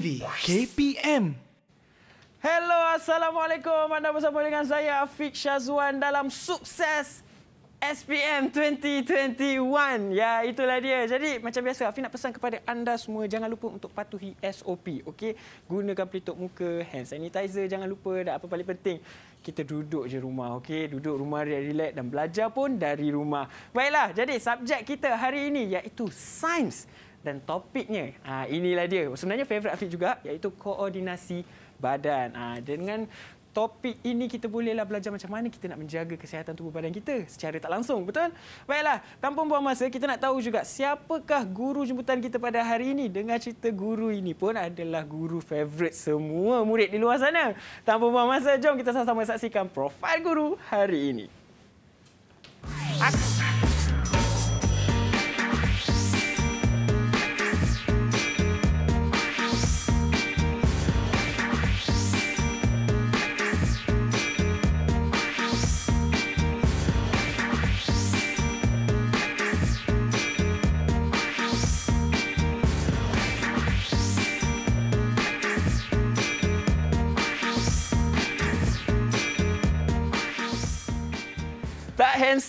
TV KPM. Hello, Assalamualaikum. Anda bersama dengan saya, Afiq Shazwan dalam sukses SPM 2021. Ya, itulah dia. Jadi, macam biasa, Afiq nak pesan kepada anda semua, jangan lupa untuk patuhi SOP. Okey? Gunakan pelitup muka, hand sanitizer, jangan lupa. Dan apa paling penting, kita duduk je rumah, okey? Duduk rumah, relax dan belajar pun dari rumah. Baiklah, jadi subjek kita hari ini iaitu sains dan topiknya uh, inilah dia. Sebenarnya favorite Afiq juga iaitu koordinasi badan. Uh, dengan topik ini kita bolehlah belajar macam mana kita nak menjaga kesihatan tubuh badan kita secara tak langsung, betul? Baiklah, tanpa buang masa kita nak tahu juga siapakah guru jemputan kita pada hari ini. Dengar cerita guru ini pun adalah guru favorite semua murid di luar sana. Tanpa buang masa, jom kita sama-sama saksikan profil guru hari ini. Aku...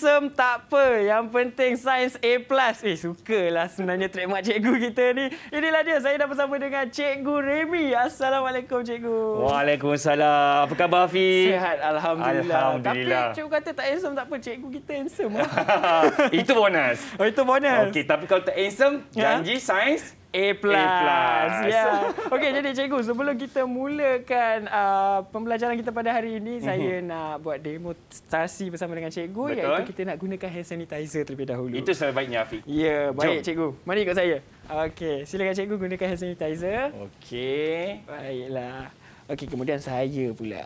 handsome tak apa. Yang penting sains A+. Eh, sukalah sebenarnya trademark cikgu kita ni. Inilah dia. Saya dah bersama dengan Cikgu Remy. Assalamualaikum, Cikgu. Waalaikumsalam. Apa khabar, Hafiz? Sihat. Alhamdulillah. Alhamdulillah. Tapi cikgu kata tak handsome tak apa. Cikgu kita handsome. itu bonus. Oh, itu bonus. Okey, tapi kalau tak handsome, ya. janji ha? sains A+. plus. Ya. Yeah. Okey, jadi cikgu, sebelum kita mulakan uh, pembelajaran kita pada hari ini, mm-hmm. saya nak buat demo stasi bersama dengan cikgu Betul. iaitu kita nak gunakan hand sanitizer terlebih dahulu. Itu sebaiknya, Afiq. Ya, yeah, baik Jom. cikgu. Mari ikut saya. Okey, silakan cikgu gunakan hand sanitizer. Okey. Baiklah. Okey, kemudian saya pula.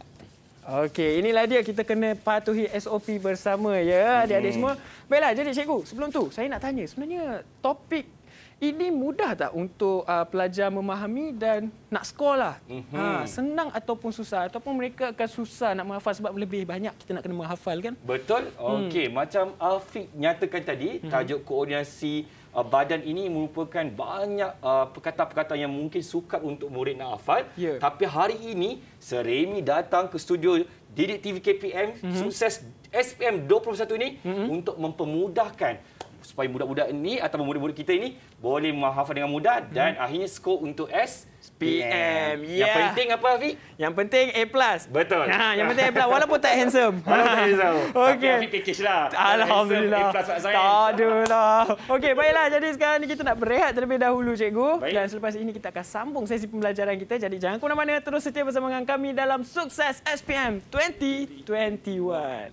Okey, inilah dia kita kena patuhi SOP bersama ya, adik-adik mhm. semua. Baiklah, jadi cikgu, sebelum tu saya nak tanya, sebenarnya topik ini mudah tak untuk uh, pelajar memahami dan nak sekolah? Mm-hmm. Ha, senang ataupun susah? Ataupun mereka akan susah nak menghafal sebab lebih banyak kita nak kena menghafal kan? Betul. Hmm. Okey, hmm. macam Afiq nyatakan tadi, mm-hmm. koordinasi uh, badan ini merupakan banyak uh, perkataan-perkataan yang mungkin sukar untuk murid nak hafal. Yeah. Tapi hari ini, Seremi datang ke studio Didik TV KPM, mm-hmm. sukses SPM 21 ini mm-hmm. untuk mempermudahkan supaya budak-budak ini atau murid-murid kita ini boleh menghafal dengan mudah hmm. dan akhirnya skor untuk S PM. Yeah. Yang ya. penting apa Afiq? Yang penting A+. Plus. Betul. Ha, yang penting A+, plus, walaupun tak handsome. Walaupun tak handsome. Okay. Tapi Afiq package lah. Alhamdulillah. A+, plus Zain. Tak ada lah. Okay, baiklah. Jadi sekarang ni kita nak berehat terlebih dahulu, cikgu. Baik. Dan selepas ini kita akan sambung sesi pembelajaran kita. Jadi jangan ke mana-mana. Terus setia bersama dengan kami dalam Sukses SPM 2021.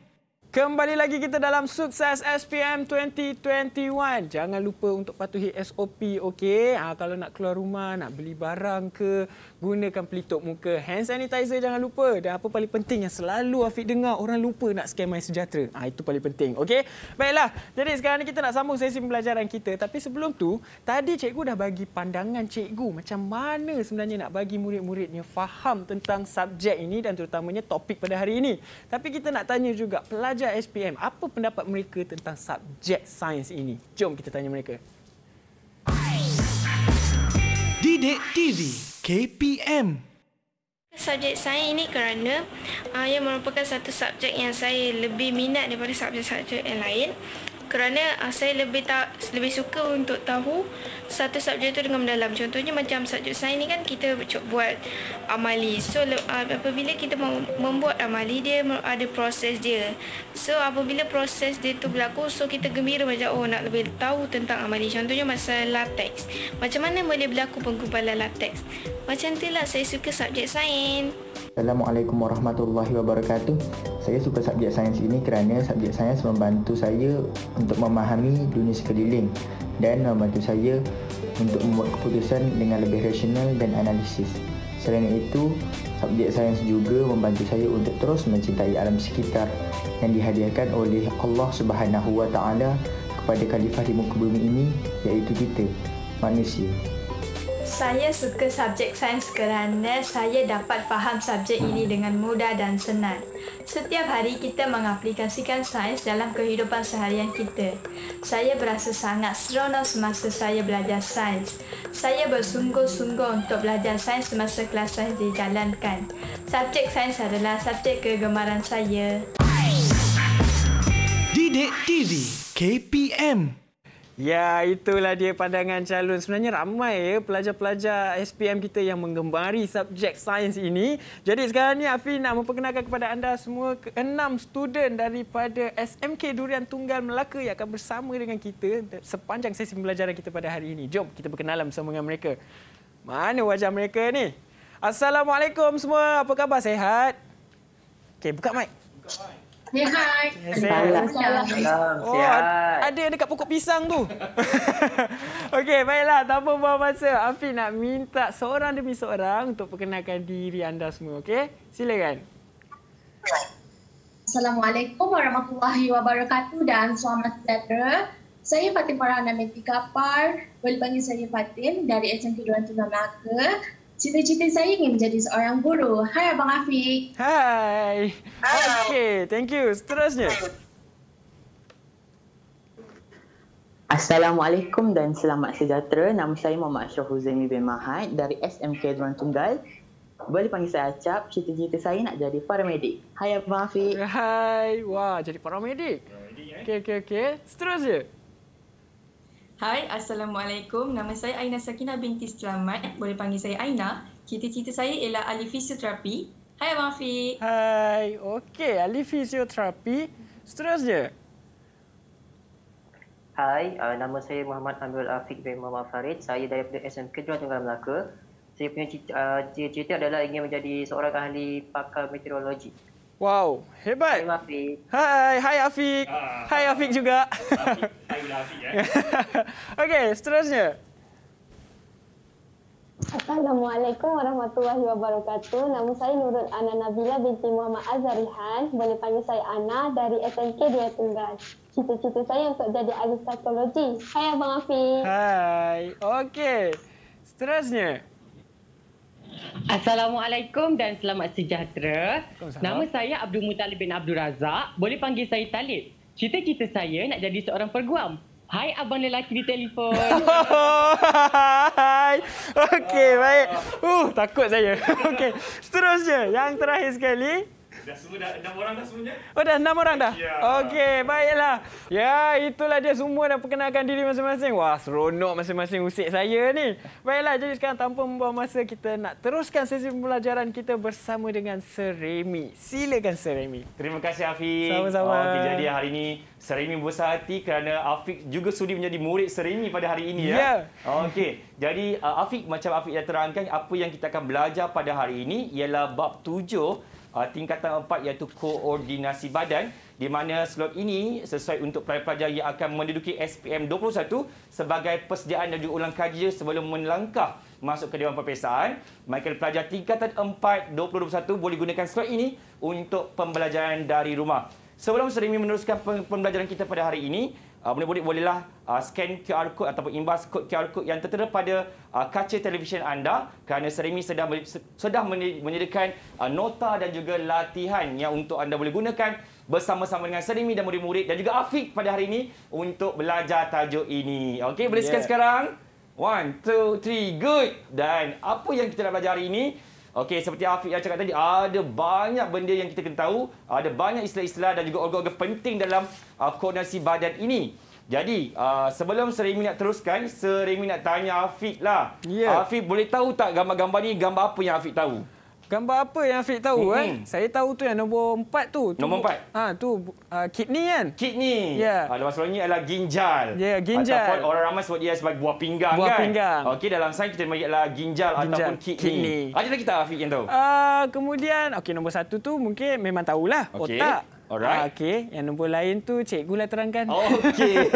Kembali lagi kita dalam sukses SPM 2021. Jangan lupa untuk patuhi SOP, okey? Ha, kalau nak keluar rumah, nak beli barang ke, gunakan pelitup muka. Hand sanitizer jangan lupa. Dan apa paling penting yang selalu Afiq dengar, orang lupa nak scan My Sejahtera. Ha, itu paling penting, okey? Baiklah, jadi sekarang ni kita nak sambung sesi pembelajaran kita. Tapi sebelum tu, tadi cikgu dah bagi pandangan cikgu macam mana sebenarnya nak bagi murid-muridnya faham tentang subjek ini dan terutamanya topik pada hari ini. Tapi kita nak tanya juga, pelajar pelajar SPM, apa pendapat mereka tentang subjek sains ini? Jom kita tanya mereka. Didik TV KPM Subjek sains ini kerana uh, ia merupakan satu subjek yang saya lebih minat daripada subjek-subjek yang lain. Kerana uh, saya lebih tak lebih suka untuk tahu satu subjek tu dengan mendalam contohnya macam subjek sains ni kan kita buat amali so ah, apabila kita membuat amali dia ada proses dia so apabila proses dia tu berlaku so kita gembira macam oh nak lebih tahu tentang amali contohnya masa latex macam mana boleh berlaku penggumpalan latex macam itulah saya suka subjek sains Assalamualaikum warahmatullahi wabarakatuh. Saya suka subjek sains ini kerana subjek sains membantu saya untuk memahami dunia sekeliling dan membantu saya untuk membuat keputusan dengan lebih rasional dan analisis. Selain itu, subjek sains juga membantu saya untuk terus mencintai alam sekitar yang dihadiahkan oleh Allah Subhanahu wa taala kepada khalifah di muka bumi ini iaitu kita, manusia saya suka subjek sains kerana saya dapat faham subjek ini dengan mudah dan senang. Setiap hari kita mengaplikasikan sains dalam kehidupan seharian kita. Saya berasa sangat seronok semasa saya belajar sains. Saya bersungguh-sungguh untuk belajar sains semasa kelas sains dijalankan. Subjek sains adalah subjek kegemaran saya. Didik TV KPM Ya, itulah dia pandangan calon. Sebenarnya ramai ya pelajar-pelajar SPM kita yang menggemari subjek sains ini. Jadi sekarang ni Afi nak memperkenalkan kepada anda semua enam student daripada SMK Durian Tunggal Melaka yang akan bersama dengan kita sepanjang sesi pembelajaran kita pada hari ini. Jom kita berkenalan bersama dengan mereka. Mana wajah mereka ni? Assalamualaikum semua. Apa khabar? Sehat? Okey, buka mic. Buka mic. Oh, Sihat. Sihat. Sihat. Sihat. Sihat. Oh, ada yang dekat pokok pisang tu. Okey, baiklah. Tanpa buang masa, Afi nak minta seorang demi seorang untuk perkenalkan diri anda semua. Okey, silakan. Assalamualaikum warahmatullahi wabarakatuh dan selamat sejahtera. Saya Fatim Farah Anamiti Kapar. Boleh panggil saya Fatim dari SMP Duran Tuna Melaka cita-cita saya ingin menjadi seorang guru. Hai Abang Afiq. Hai. Hai. Okay, thank you. Seterusnya. Assalamualaikum dan selamat sejahtera. Nama saya Muhammad Syahuzaimi bin Mahat dari SMK Duran Tunggal. Boleh panggil saya Acap. Cita-cita saya nak jadi paramedik. Hai Abang Afiq. Hai. Wah, jadi paramedik. Okey, okey, okey. Seterusnya. Hai, Assalamualaikum. Nama saya Aina Sakina binti Selamat. Boleh panggil saya Aina. Cita-cita saya ialah ahli fisioterapi. Hai Abang Afi. Hai. Okey, ahli fisioterapi. Seterusnya. Hai, uh, nama saya Muhammad Amirul Afiq bin Muhammad Farid. Saya daripada SMK Kedua Tunggal Melaka. Saya punya uh, cita-cita adalah ingin menjadi seorang ahli pakar meteorologi. Wow, hebat. Hai, Afiq. Hai, hai Afiq. Ah, hai, Afiq ah, juga. Afiq. Hai, Afiq. Eh. Okey, seterusnya. Assalamualaikum warahmatullahi wabarakatuh. Nama saya Nurul Ana Nabila binti Muhammad Azharihan. Boleh panggil saya Ana dari SMK Dua Tunggal. Cita-cita saya untuk jadi ahli psikologi. Hai, Abang Afiq. Hai. Okey, seterusnya. Assalamualaikum dan selamat sejahtera. Nama saya Abdul Mutalib bin Abdul Razak. Boleh panggil saya Talib. Cita-cita saya nak jadi seorang perguam. Hai abang lelaki di telefon. Hai. Okey, baik. Uh, takut saya. Okey. Seterusnya, yang terakhir sekali, Dah semua dah enam orang dah semuanya. Oh dah enam orang dah? Ya. Okey, baiklah. Ya, itulah dia semua dah perkenalkan diri masing-masing. Wah, seronok masing-masing usik saya ni. Baiklah, jadi sekarang tanpa membuang masa, kita nak teruskan sesi pembelajaran kita bersama dengan Seremi. Silakan Seremi. Terima kasih, Afiq. Sama-sama. Okay, jadi hari ini Seremi besar hati kerana Afiq juga sudi menjadi murid Seremi pada hari ini. Ya. ya. Okey. Jadi uh, Afiq, macam Afiq dah terangkan, apa yang kita akan belajar pada hari ini ialah bab tujuh uh, tingkatan empat iaitu koordinasi badan di mana slot ini sesuai untuk pelajar-pelajar yang akan menduduki SPM 21 sebagai persediaan dan juga ulang kaji sebelum melangkah masuk ke Dewan Perpesaan. Maka pelajar tingkatan empat 2021 boleh gunakan slot ini untuk pembelajaran dari rumah. Sebelum Serimi meneruskan pembelajaran kita pada hari ini, murid-murid ah, bolehlah ah, scan QR code ataupun imbas kod QR code yang tertera pada ah, kaca televisyen anda kerana Seremi sedang sedang menyediakan nota dan juga latihan yang untuk anda boleh gunakan bersama-sama dengan Seremi dan murid-murid dan juga Afiq pada hari ini untuk belajar tajuk ini. Okey, boleh yeah. sekarang. One, two, three, good. Dan apa yang kita nak belajar hari ini? Okey, seperti Afiq yang cakap tadi, ada banyak benda yang kita kena tahu. Ada banyak istilah-istilah dan juga orga-orga penting dalam uh, koordinasi badan ini. Jadi, uh, sebelum Seremi nak teruskan, Seremi nak tanya Afiq lah. Yeah. Afiq, boleh tahu tak gambar-gambar ni gambar apa yang Afiq tahu? Gambar apa yang Afiq tahu kan? Mm -hmm. eh? Saya tahu tu yang nombor empat tu. tu nombor empat? Ha, tu uh, kidney kan? Kidney. Ya. Yeah. Lepas sebelumnya adalah ginjal. Ya, yeah, ginjal. Ataupun orang ramai sebut dia sebagai buah pinggang buah kan? Buah pinggang. Okey, dalam sains kita panggil adalah ginjal, ginjal ataupun kidney. kidney. Ada lagi tak Afiq yang tahu? Uh, kemudian, okey nombor satu tu mungkin memang tahulah. Okay. Otak. Alright. Ah, okey, yang nombor lain tu cikgu lah terangkan. Okey.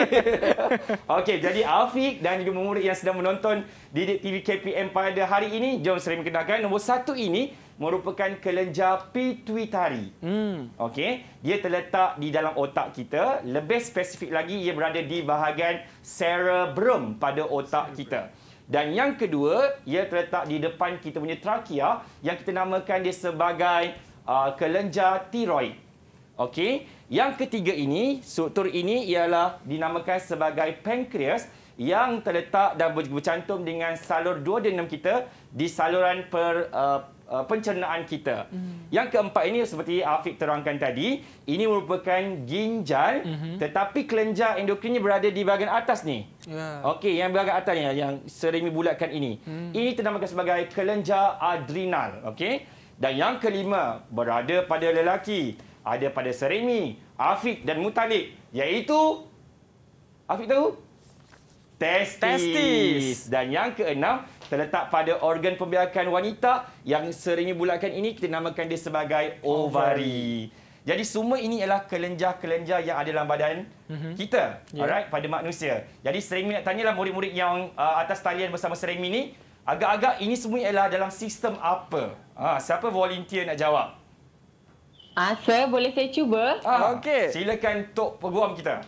Okey, jadi Afiq dan juga murid yang sedang menonton di TV KPM pada hari ini, jom sering kenalkan nombor satu ini merupakan kelenjar pituitari. Hmm. Okey, dia terletak di dalam otak kita, lebih spesifik lagi ia berada di bahagian cerebrum pada otak cerebrum. kita. Dan yang kedua, ia terletak di depan kita punya trakea yang kita namakan dia sebagai uh, kelenjar tiroid. Okey, yang ketiga ini, struktur ini ialah dinamakan sebagai pankreas yang terletak dan bercantum dengan salur duodenum kita di saluran per uh, uh, pencernaan kita. Mm. Yang keempat ini seperti Afiq terangkan tadi, ini merupakan ginjal mm-hmm. tetapi kelenjar endokrinnya berada di bahagian atas ni. Yeah. Okey, yang bahagian atas ni yang sering bulatkan ini. Mm. Ini dinamakan sebagai kelenjar adrenal, okey. Dan yang kelima berada pada lelaki, ada pada Seremi, Afiq dan Mutalib iaitu Afiq tahu? Testis. Testis. Dan yang keenam terletak pada organ pembiakan wanita yang sering bulatkan ini kita namakan dia sebagai ovari. Jadi semua ini ialah kelenjar-kelenjar yang ada dalam badan mhm. kita. Yeah. Alright pada manusia. Jadi sering nak tanyalah murid-murid yang uh, atas talian bersama sering ini agak-agak ini semua ialah dalam sistem apa? Ha, siapa volunteer nak jawab? Ah, saya boleh saya cuba? Ah, Okey. Silakan tok peguam kita.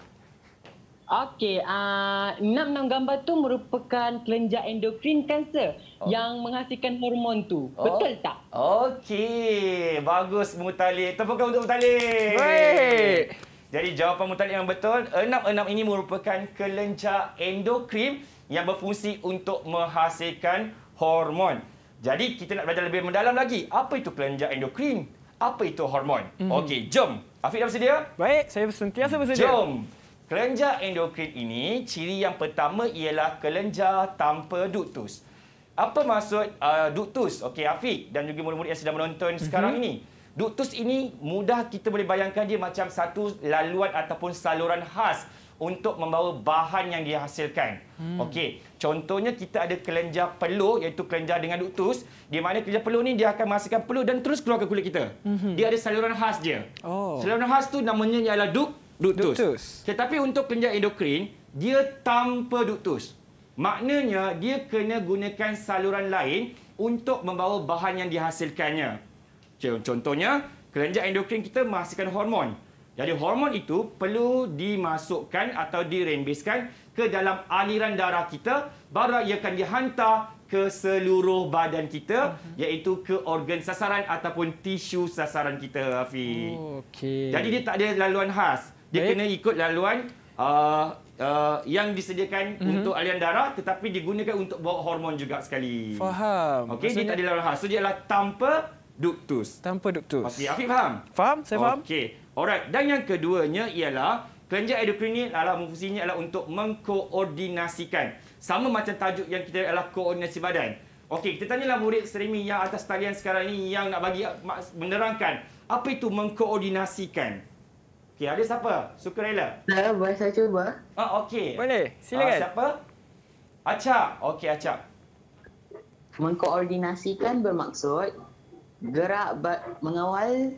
Okey, ah, enam-enam gambar tu merupakan kelenjar endokrin kanser oh. yang menghasilkan hormon tu. Oh. Betul tak? Okey, bagus Mutalib. Tepukkan untuk mutali. Baik. Jadi jawapan mutali yang betul, enam-enam ini merupakan kelenjar endokrin yang berfungsi untuk menghasilkan hormon. Jadi kita nak belajar lebih mendalam lagi. Apa itu kelenjar endokrin? Apa itu hormon? Mm -hmm. Okey, jom. Afiq dah bersedia? Baik, saya sentiasa bersedia. Jom. Kelenjar endokrin ini, ciri yang pertama ialah kelenjar tanpa duktus. Apa maksud uh, duktus? Okey, Afiq dan juga murid-murid yang sedang menonton mm-hmm. sekarang ini. Duktus ini mudah kita boleh bayangkan dia macam satu laluan ataupun saluran khas untuk membawa bahan yang dihasilkan. Hmm. Okey, contohnya kita ada kelenjar peluh iaitu kelenjar dengan duktus, di mana kelenjar peluh ni dia akan menghasilkan peluh dan terus keluar ke kulit kita. Hmm. Dia ada saluran khas dia. Oh. Saluran khas tu namanya ialah duktus ductus. ductus. Tetapi untuk kelenjar endokrin, dia tanpa ductus. Maknanya dia kena gunakan saluran lain untuk membawa bahan yang dihasilkannya. Contohnya, kelenjar endokrin kita menghasilkan hormon. Jadi hormon itu perlu dimasukkan atau direbeskan ke dalam aliran darah kita baru ia akan dihantar ke seluruh badan kita uh mhm. -huh. iaitu ke organ sasaran ataupun tisu sasaran kita Afi. Oh, okay. Jadi dia tak ada laluan khas. Dia Baik. kena ikut laluan uh, uh, yang disediakan mm -hmm. untuk alian darah tetapi digunakan untuk bawa hormon juga sekali. Faham. Okey, Maksudnya... dia tak ada laluan khas. So, dia adalah tanpa duktus. Tanpa duktus. Okey, Afif faham? Faham, saya faham. Okey, alright. Dan yang keduanya ialah kelenjar endokrin endokrinit adalah fungsinya adalah untuk mengkoordinasikan. Sama macam tajuk yang kita adalah koordinasi badan. Okey, kita tanyalah murid streaming yang atas talian sekarang ini yang nak bagi menerangkan apa itu mengkoordinasikan. Okey, ada siapa? Suka rela? Tak, boleh saya cuba. Ah, okey. Boleh, ah, silakan. Ah, siapa? Acap. Okey, Acap. Mengkoordinasikan bermaksud gerak mengawal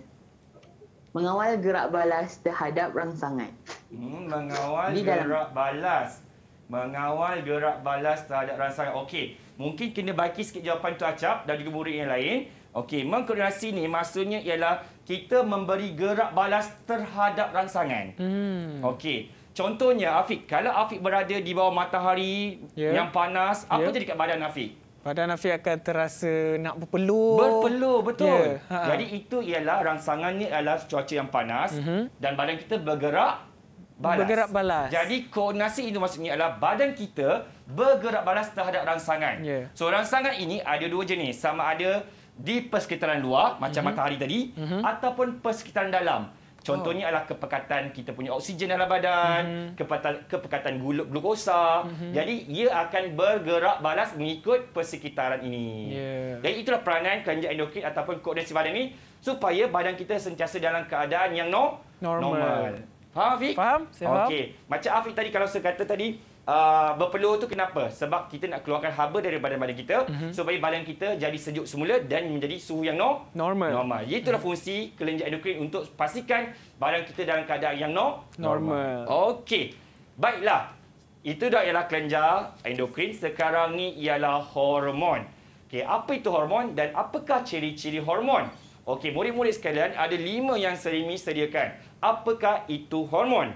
mengawal gerak balas terhadap rangsangan. Hmm, mengawal Di gerak dalam. balas. Mengawal gerak balas terhadap rangsangan. Okey. Mungkin kena baiki sikit jawapan tu Acap dan juga murid yang lain. Okey, mengkoordinasi ni maksudnya ialah kita memberi gerak balas terhadap rangsangan. Hmm. Okey. Contohnya Afiq, kalau Afiq berada di bawah matahari yeah. yang panas, apa yeah. jadi kat badan Afiq? Badan Afiq akan terasa nak berpeluh. Berpeluh, betul. Yeah. Ya. Jadi itu ialah rangsangan ni adalah cuaca yang panas mm -hmm. dan badan kita bergerak balas. Bergerak balas. Jadi koordinasi itu maksudnya ialah badan kita bergerak balas terhadap rangsangan. Yeah. So rangsangan ini ada dua jenis, sama ada di persekitaran luar mm-hmm. macam mhm. matahari tadi mm-hmm. ataupun persekitaran dalam. Contohnya oh. adalah kepekatan kita punya oksigen dalam badan, mm-hmm. kepekatan kepekatan glukosa. Mm-hmm. Jadi ia akan bergerak balas mengikut persekitaran ini. Yeah. Jadi itulah peranan kanji endokrin ataupun koordinasi badan ini supaya badan kita sentiasa dalam keadaan yang no, normal. normal. Faham, Afiq? Faham, saya faham. Okay. Macam Afiq tadi kalau saya kata tadi, Ah, berpeluh tu kenapa? Sebab kita nak keluarkan haba dari badan badan kita mm-hmm. supaya badan kita jadi sejuk semula dan menjadi suhu yang no? normal. Normal. Itulah mhm. fungsi kelenjar endokrin untuk pastikan badan kita dalam keadaan yang no? normal. normal. Okey. Baiklah. Itu dah ialah kelenjar endokrin. Sekarang ni ialah hormon. Okey, apa itu hormon dan apakah ciri-ciri hormon? Okey, murid-murid sekalian, ada lima yang Serimi sediakan. Apakah itu hormon?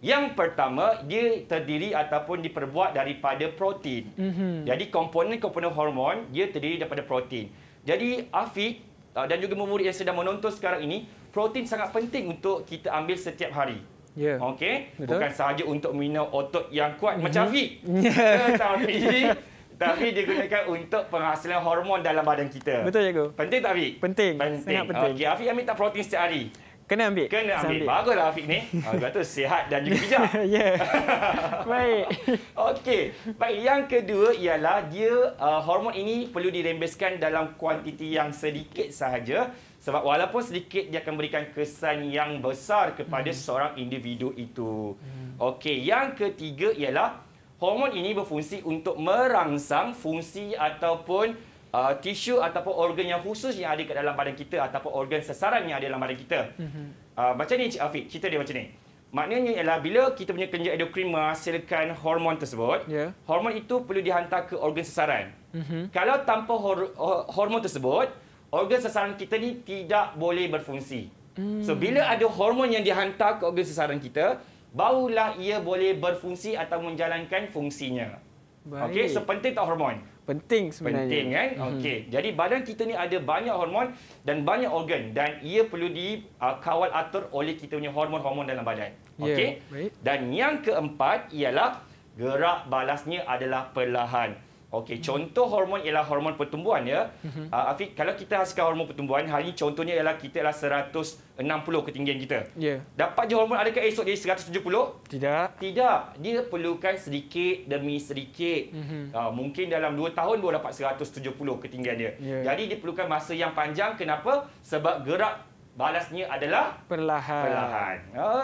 Yang pertama, dia terdiri ataupun diperbuat daripada protein. Mm-hmm. Jadi komponen-komponen hormon, dia terdiri daripada protein. Jadi Afiq uh, dan juga murid yang sedang menonton sekarang ini, protein sangat penting untuk kita ambil setiap hari. Yeah. Okey? Bukan sahaja untuk minum otot yang kuat mm-hmm. macam Afiq. Tetapi ya. tapi digunakan untuk penghasilan hormon dalam badan kita. Betul cikgu. Penting tak Afiq? Penting. penting. Sangat penting. Okey, Afiq ambil tak protein setiap hari? Kena ambil. Kena ambil. ambil. Baguslah Afiq ni. Agak ah, tu sihat dan juga bijak. ya. Yeah. Baik. Okey. Baik, yang kedua ialah dia uh, hormon ini perlu dirembeskan dalam kuantiti yang sedikit sahaja sebab walaupun sedikit dia akan berikan kesan yang besar kepada hmm. seorang individu itu. Hmm. Okey, yang ketiga ialah hormon ini berfungsi untuk merangsang fungsi ataupun uh, tisu ataupun organ yang khusus yang ada di dalam badan kita ataupun organ sesaran yang ada dalam badan kita. Mm-hmm. Uh, macam ni Cik Afiq, cerita dia macam ni. Maknanya ialah bila kita punya kelenjar endokrin menghasilkan hormon tersebut, yeah. hormon itu perlu dihantar ke organ sesaran. Mm-hmm. Kalau tanpa hor- hormon tersebut, organ sesaran kita ni tidak boleh berfungsi. Mm. So bila ada hormon yang dihantar ke organ sesaran kita, barulah ia boleh berfungsi atau menjalankan fungsinya. Okey, so tak hormon? Penting sebenarnya. Penting kan? Mm-hmm. Okey. Jadi badan kita ni ada banyak hormon dan banyak organ dan ia perlu dikawal uh, atur oleh kita punya hormon-hormon dalam badan. Yeah. Ya, dan yang keempat ialah gerak balasnya adalah perlahan. Okey, contoh hormon ialah hormon pertumbuhan ya. Uh, Afiq, kalau kita hasilkan hormon pertumbuhan, hari ini contohnya ialah kita ialah 160 ketinggian kita. Ya. Yeah. Dapat je hormon adakah esok jadi 170? Tidak. Tidak. Dia perlukan sedikit demi sedikit. -hmm. uh, mungkin dalam 2 tahun dia dapat 170 ketinggian dia. Yeah. Jadi dia perlukan masa yang panjang kenapa? Sebab gerak balasnya adalah perlahan. perlahan.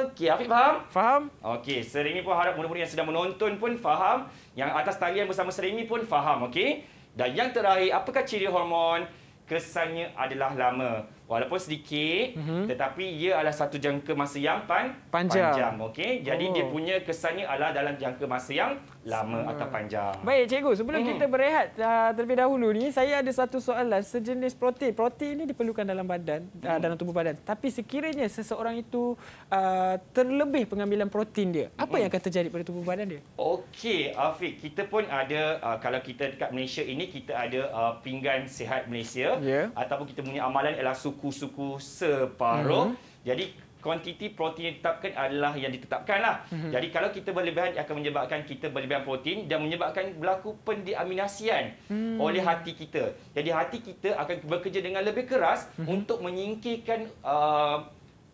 Okey, Afiq faham? Faham. Okey, Serimi pun harap mula-mula yang sedang menonton pun faham. Yang atas talian bersama Serimi pun faham, okey? Dan yang terakhir, apakah ciri hormon? Kesannya adalah lama. Walaupun sedikit, mm -hmm. tetapi ia adalah satu jangka masa yang pan panjang. panjang Okey. Jadi, oh. dia punya kesannya adalah dalam jangka masa yang lama hmm. atau panjang. Baik cikgu, sebelum hmm. kita berehat uh, terlebih dahulu ni, saya ada satu soalan sejenis protein. Protein ini diperlukan dalam badan, uh, hmm. uh, dalam tubuh badan. Tapi sekiranya seseorang itu uh, terlebih pengambilan protein dia, apa hmm. yang akan terjadi pada tubuh badan dia? Okey, Afiq, kita pun ada uh, kalau kita dekat Malaysia ini kita ada uh, pinggan sehat Malaysia yeah. ataupun kita punya amalan ialah suku-suku separuh. Hmm. Jadi kuantiti protein yang ditetapkan adalah yang ditetapkan lah. Mm-hmm. Jadi kalau kita berlebihan ia akan menyebabkan kita berlebihan protein dan menyebabkan berlaku pendiaminasian mm-hmm. oleh hati kita. Jadi hati kita akan bekerja dengan lebih keras mm-hmm. untuk menyingkirkan uh,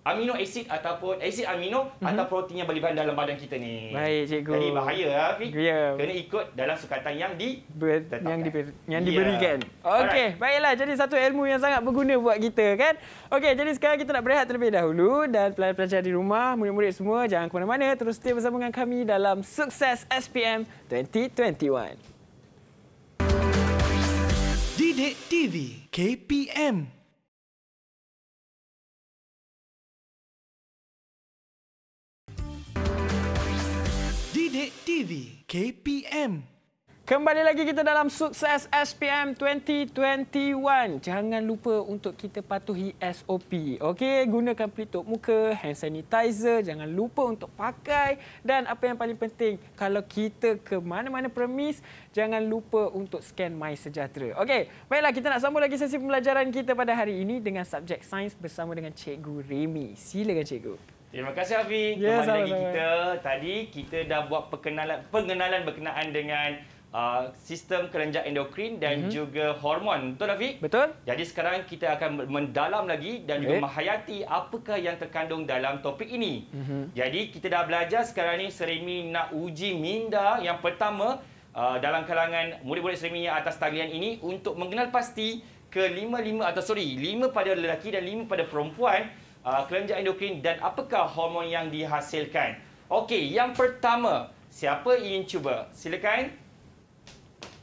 amino asid ataupun asid amino mm-hmm. atau protein yang berlebihan dalam badan kita ni. Baik cikgu. Jadi bahaya ah, Afiq. Ya. Yeah. Kena ikut dalam sukatan yang di Ber- yang diber- yang ya. diberikan. Yeah. Okey, baiklah jadi satu ilmu yang sangat berguna buat kita kan. Okey, jadi sekarang kita nak berehat terlebih dahulu dan pelajar-pelajar di rumah, murid-murid semua jangan ke mana-mana terus stay bersama dengan kami dalam Sukses SPM 2021. Didik TV KPM TV KPM. Kembali lagi kita dalam sukses SPM 2021. Jangan lupa untuk kita patuhi SOP. Okey, gunakan pelitup muka, hand sanitizer, jangan lupa untuk pakai dan apa yang paling penting, kalau kita ke mana-mana premis, jangan lupa untuk scan My Sejahtera. Okey, baiklah kita nak sambung lagi sesi pembelajaran kita pada hari ini dengan subjek sains bersama dengan Cikgu Remy. Silakan Cikgu. Terima kasih Afi yeah, kembali lagi kita. Tadi kita dah buat perkenalan pengenalan berkenaan dengan uh, sistem kelenjar endokrin dan mm-hmm. juga hormon. Betul Afi? Betul. Jadi sekarang kita akan mendalam lagi dan juga menghayati apakah yang terkandung dalam topik ini. Mm-hmm. Jadi kita dah belajar sekarang ni Serimi nak uji minda yang pertama uh, dalam kalangan murid-murid Serimi yang atas talian ini untuk mengenal pasti kelima lima atau sorry, lima pada lelaki dan lima pada perempuan uh, ah, kelenjar endokrin dan apakah hormon yang dihasilkan. Okey, yang pertama, siapa ingin cuba? Silakan.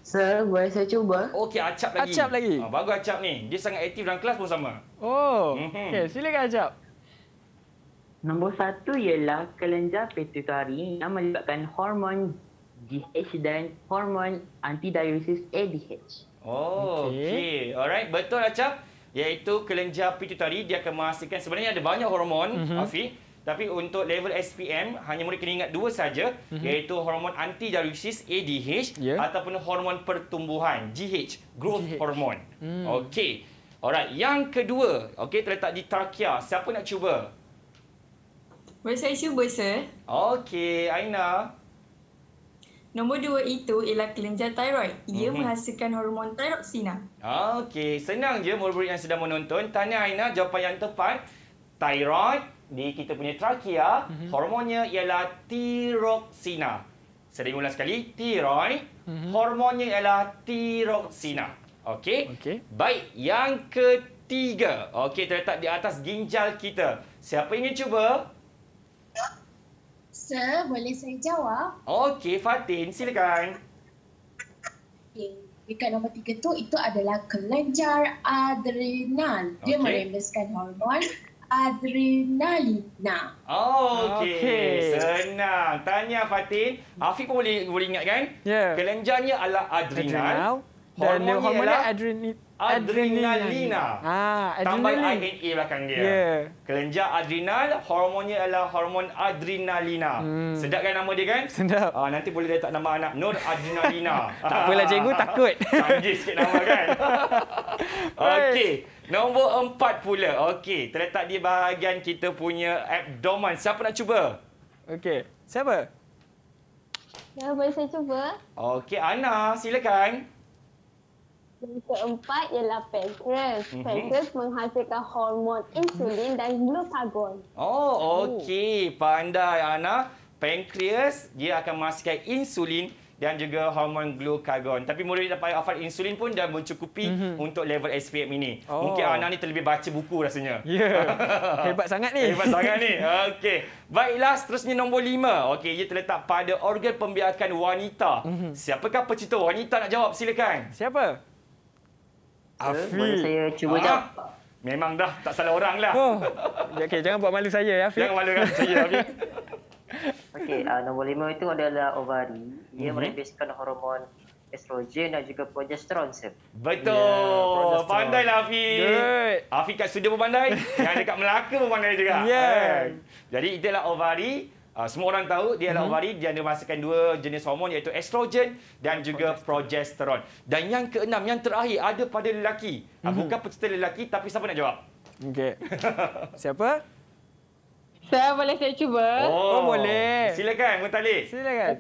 Sir, boleh saya cuba? Okey, acap lagi. Acap lagi. Oh, bagus acap ni. Dia sangat aktif dalam kelas pun sama. Oh, mm -hmm. okey. Silakan acap. Nombor satu ialah kelenjar pituitari yang melibatkan hormon GH dan hormon anti antidiuresis ADH. Oh, okey. Okay. Alright, betul acap iaitu kelenjar pituitari dia akan menghasilkan sebenarnya ada banyak hormon mm -hmm. Afi tapi untuk level SPM hanya boleh kena ingat dua saja mm -hmm. iaitu hormon anti diuresis ADH yeah. ataupun hormon pertumbuhan GH growth GH. hormone mm. okey alright yang kedua okey terletak di trachea siapa nak cuba boleh saya cuba sir okey Aina Nombor dua itu ialah kelenjar tiroid. Ia mm-hmm. menghasilkan hormon tiroxina. Okey, senang je murid-murid yang sedang menonton. Tanya Aina jawapan yang tepat. Tiroid di kita punya trakea, mm-hmm. hormonnya ialah tiroxina. Saya ulang sekali, tiroid, mm-hmm. hormonnya ialah tiroxina. Okey. Okay. Baik, yang ketiga. Okey, terletak di atas ginjal kita. Siapa ingin cuba? rasa boleh saya jawab. Okey, Fatin. Silakan. Okay. Dekat nombor tiga tu, itu adalah kelenjar adrenal. Dia okay. merembeskan hormon adrenalina. Oh, okey. Okay. Senang. Tanya Fatin. Afiq pun boleh, boleh ingat kan? Yeah. Kelenjarnya adalah adrenal. adrenal. Dan hormon, hormon ni adrenalina. adrenalina. Ah, adrenalin. Tambah ahli A belakang dia. Yeah. Kelenjar adrenal, hormonnya adalah hormon adrenalina. Hmm. Sedap kan nama dia kan? Sedap. Ah, nanti boleh letak nama anak Nur Adrenalina. tak apalah cikgu, takut. Canggih sikit nama kan? Okey. Nombor empat pula. Okey. Terletak di bahagian kita punya abdomen. Siapa nak cuba? Okey. Siapa? Ya, boleh saya cuba. Okey, Ana. Silakan. Silakan. Yang keempat ialah pancreas. Mm-hmm. Pancreas menghasilkan hormon insulin dan glukagon. Oh, hmm. okey. Pandai, Ana. Pancreas, dia akan menghasilkan insulin dan juga hormon glukagon. Tapi murid dapat alfad insulin pun dah mencukupi mm-hmm. untuk level SPM ini. Oh. Mungkin Ana ni terlebih baca buku rasanya. Ya. Yeah. Hebat sangat ni. Hebat sangat ni. Okey. Baiklah, seterusnya nombor lima. Okey, ia terletak pada organ pembiakan wanita. Mm-hmm. Siapakah pencipta wanita nak jawab? Silakan. Siapa? Afi. Saya cuba ah. jawab. Memang dah tak salah orang lah. Oh. Okay, jangan buat malu saya, Afi. Jangan malukan saya, Afi. Okey, uh, nombor lima itu adalah ovari. Ia mm-hmm. merebeskan hormon estrogen dan juga progesteron. Sir. Betul. Yeah, ya, pandailah Afi. Good. Afi kat studio pun pandai. Yang dekat Melaka pun pandai juga. Yeah. Eh. Jadi itulah ovari. Ah, semua orang tahu di dalam mm-hmm. ovari dia ada mhm. dua jenis hormon iaitu estrogen dan juga progesteron. Dan yang keenam yang terakhir ada pada lelaki. Mm-hmm. Bukan peserta lelaki tapi siapa nak jawab? Okey. siapa? Saya boleh saya cuba. Oh, oh boleh. Silakan Mutali. Silakan.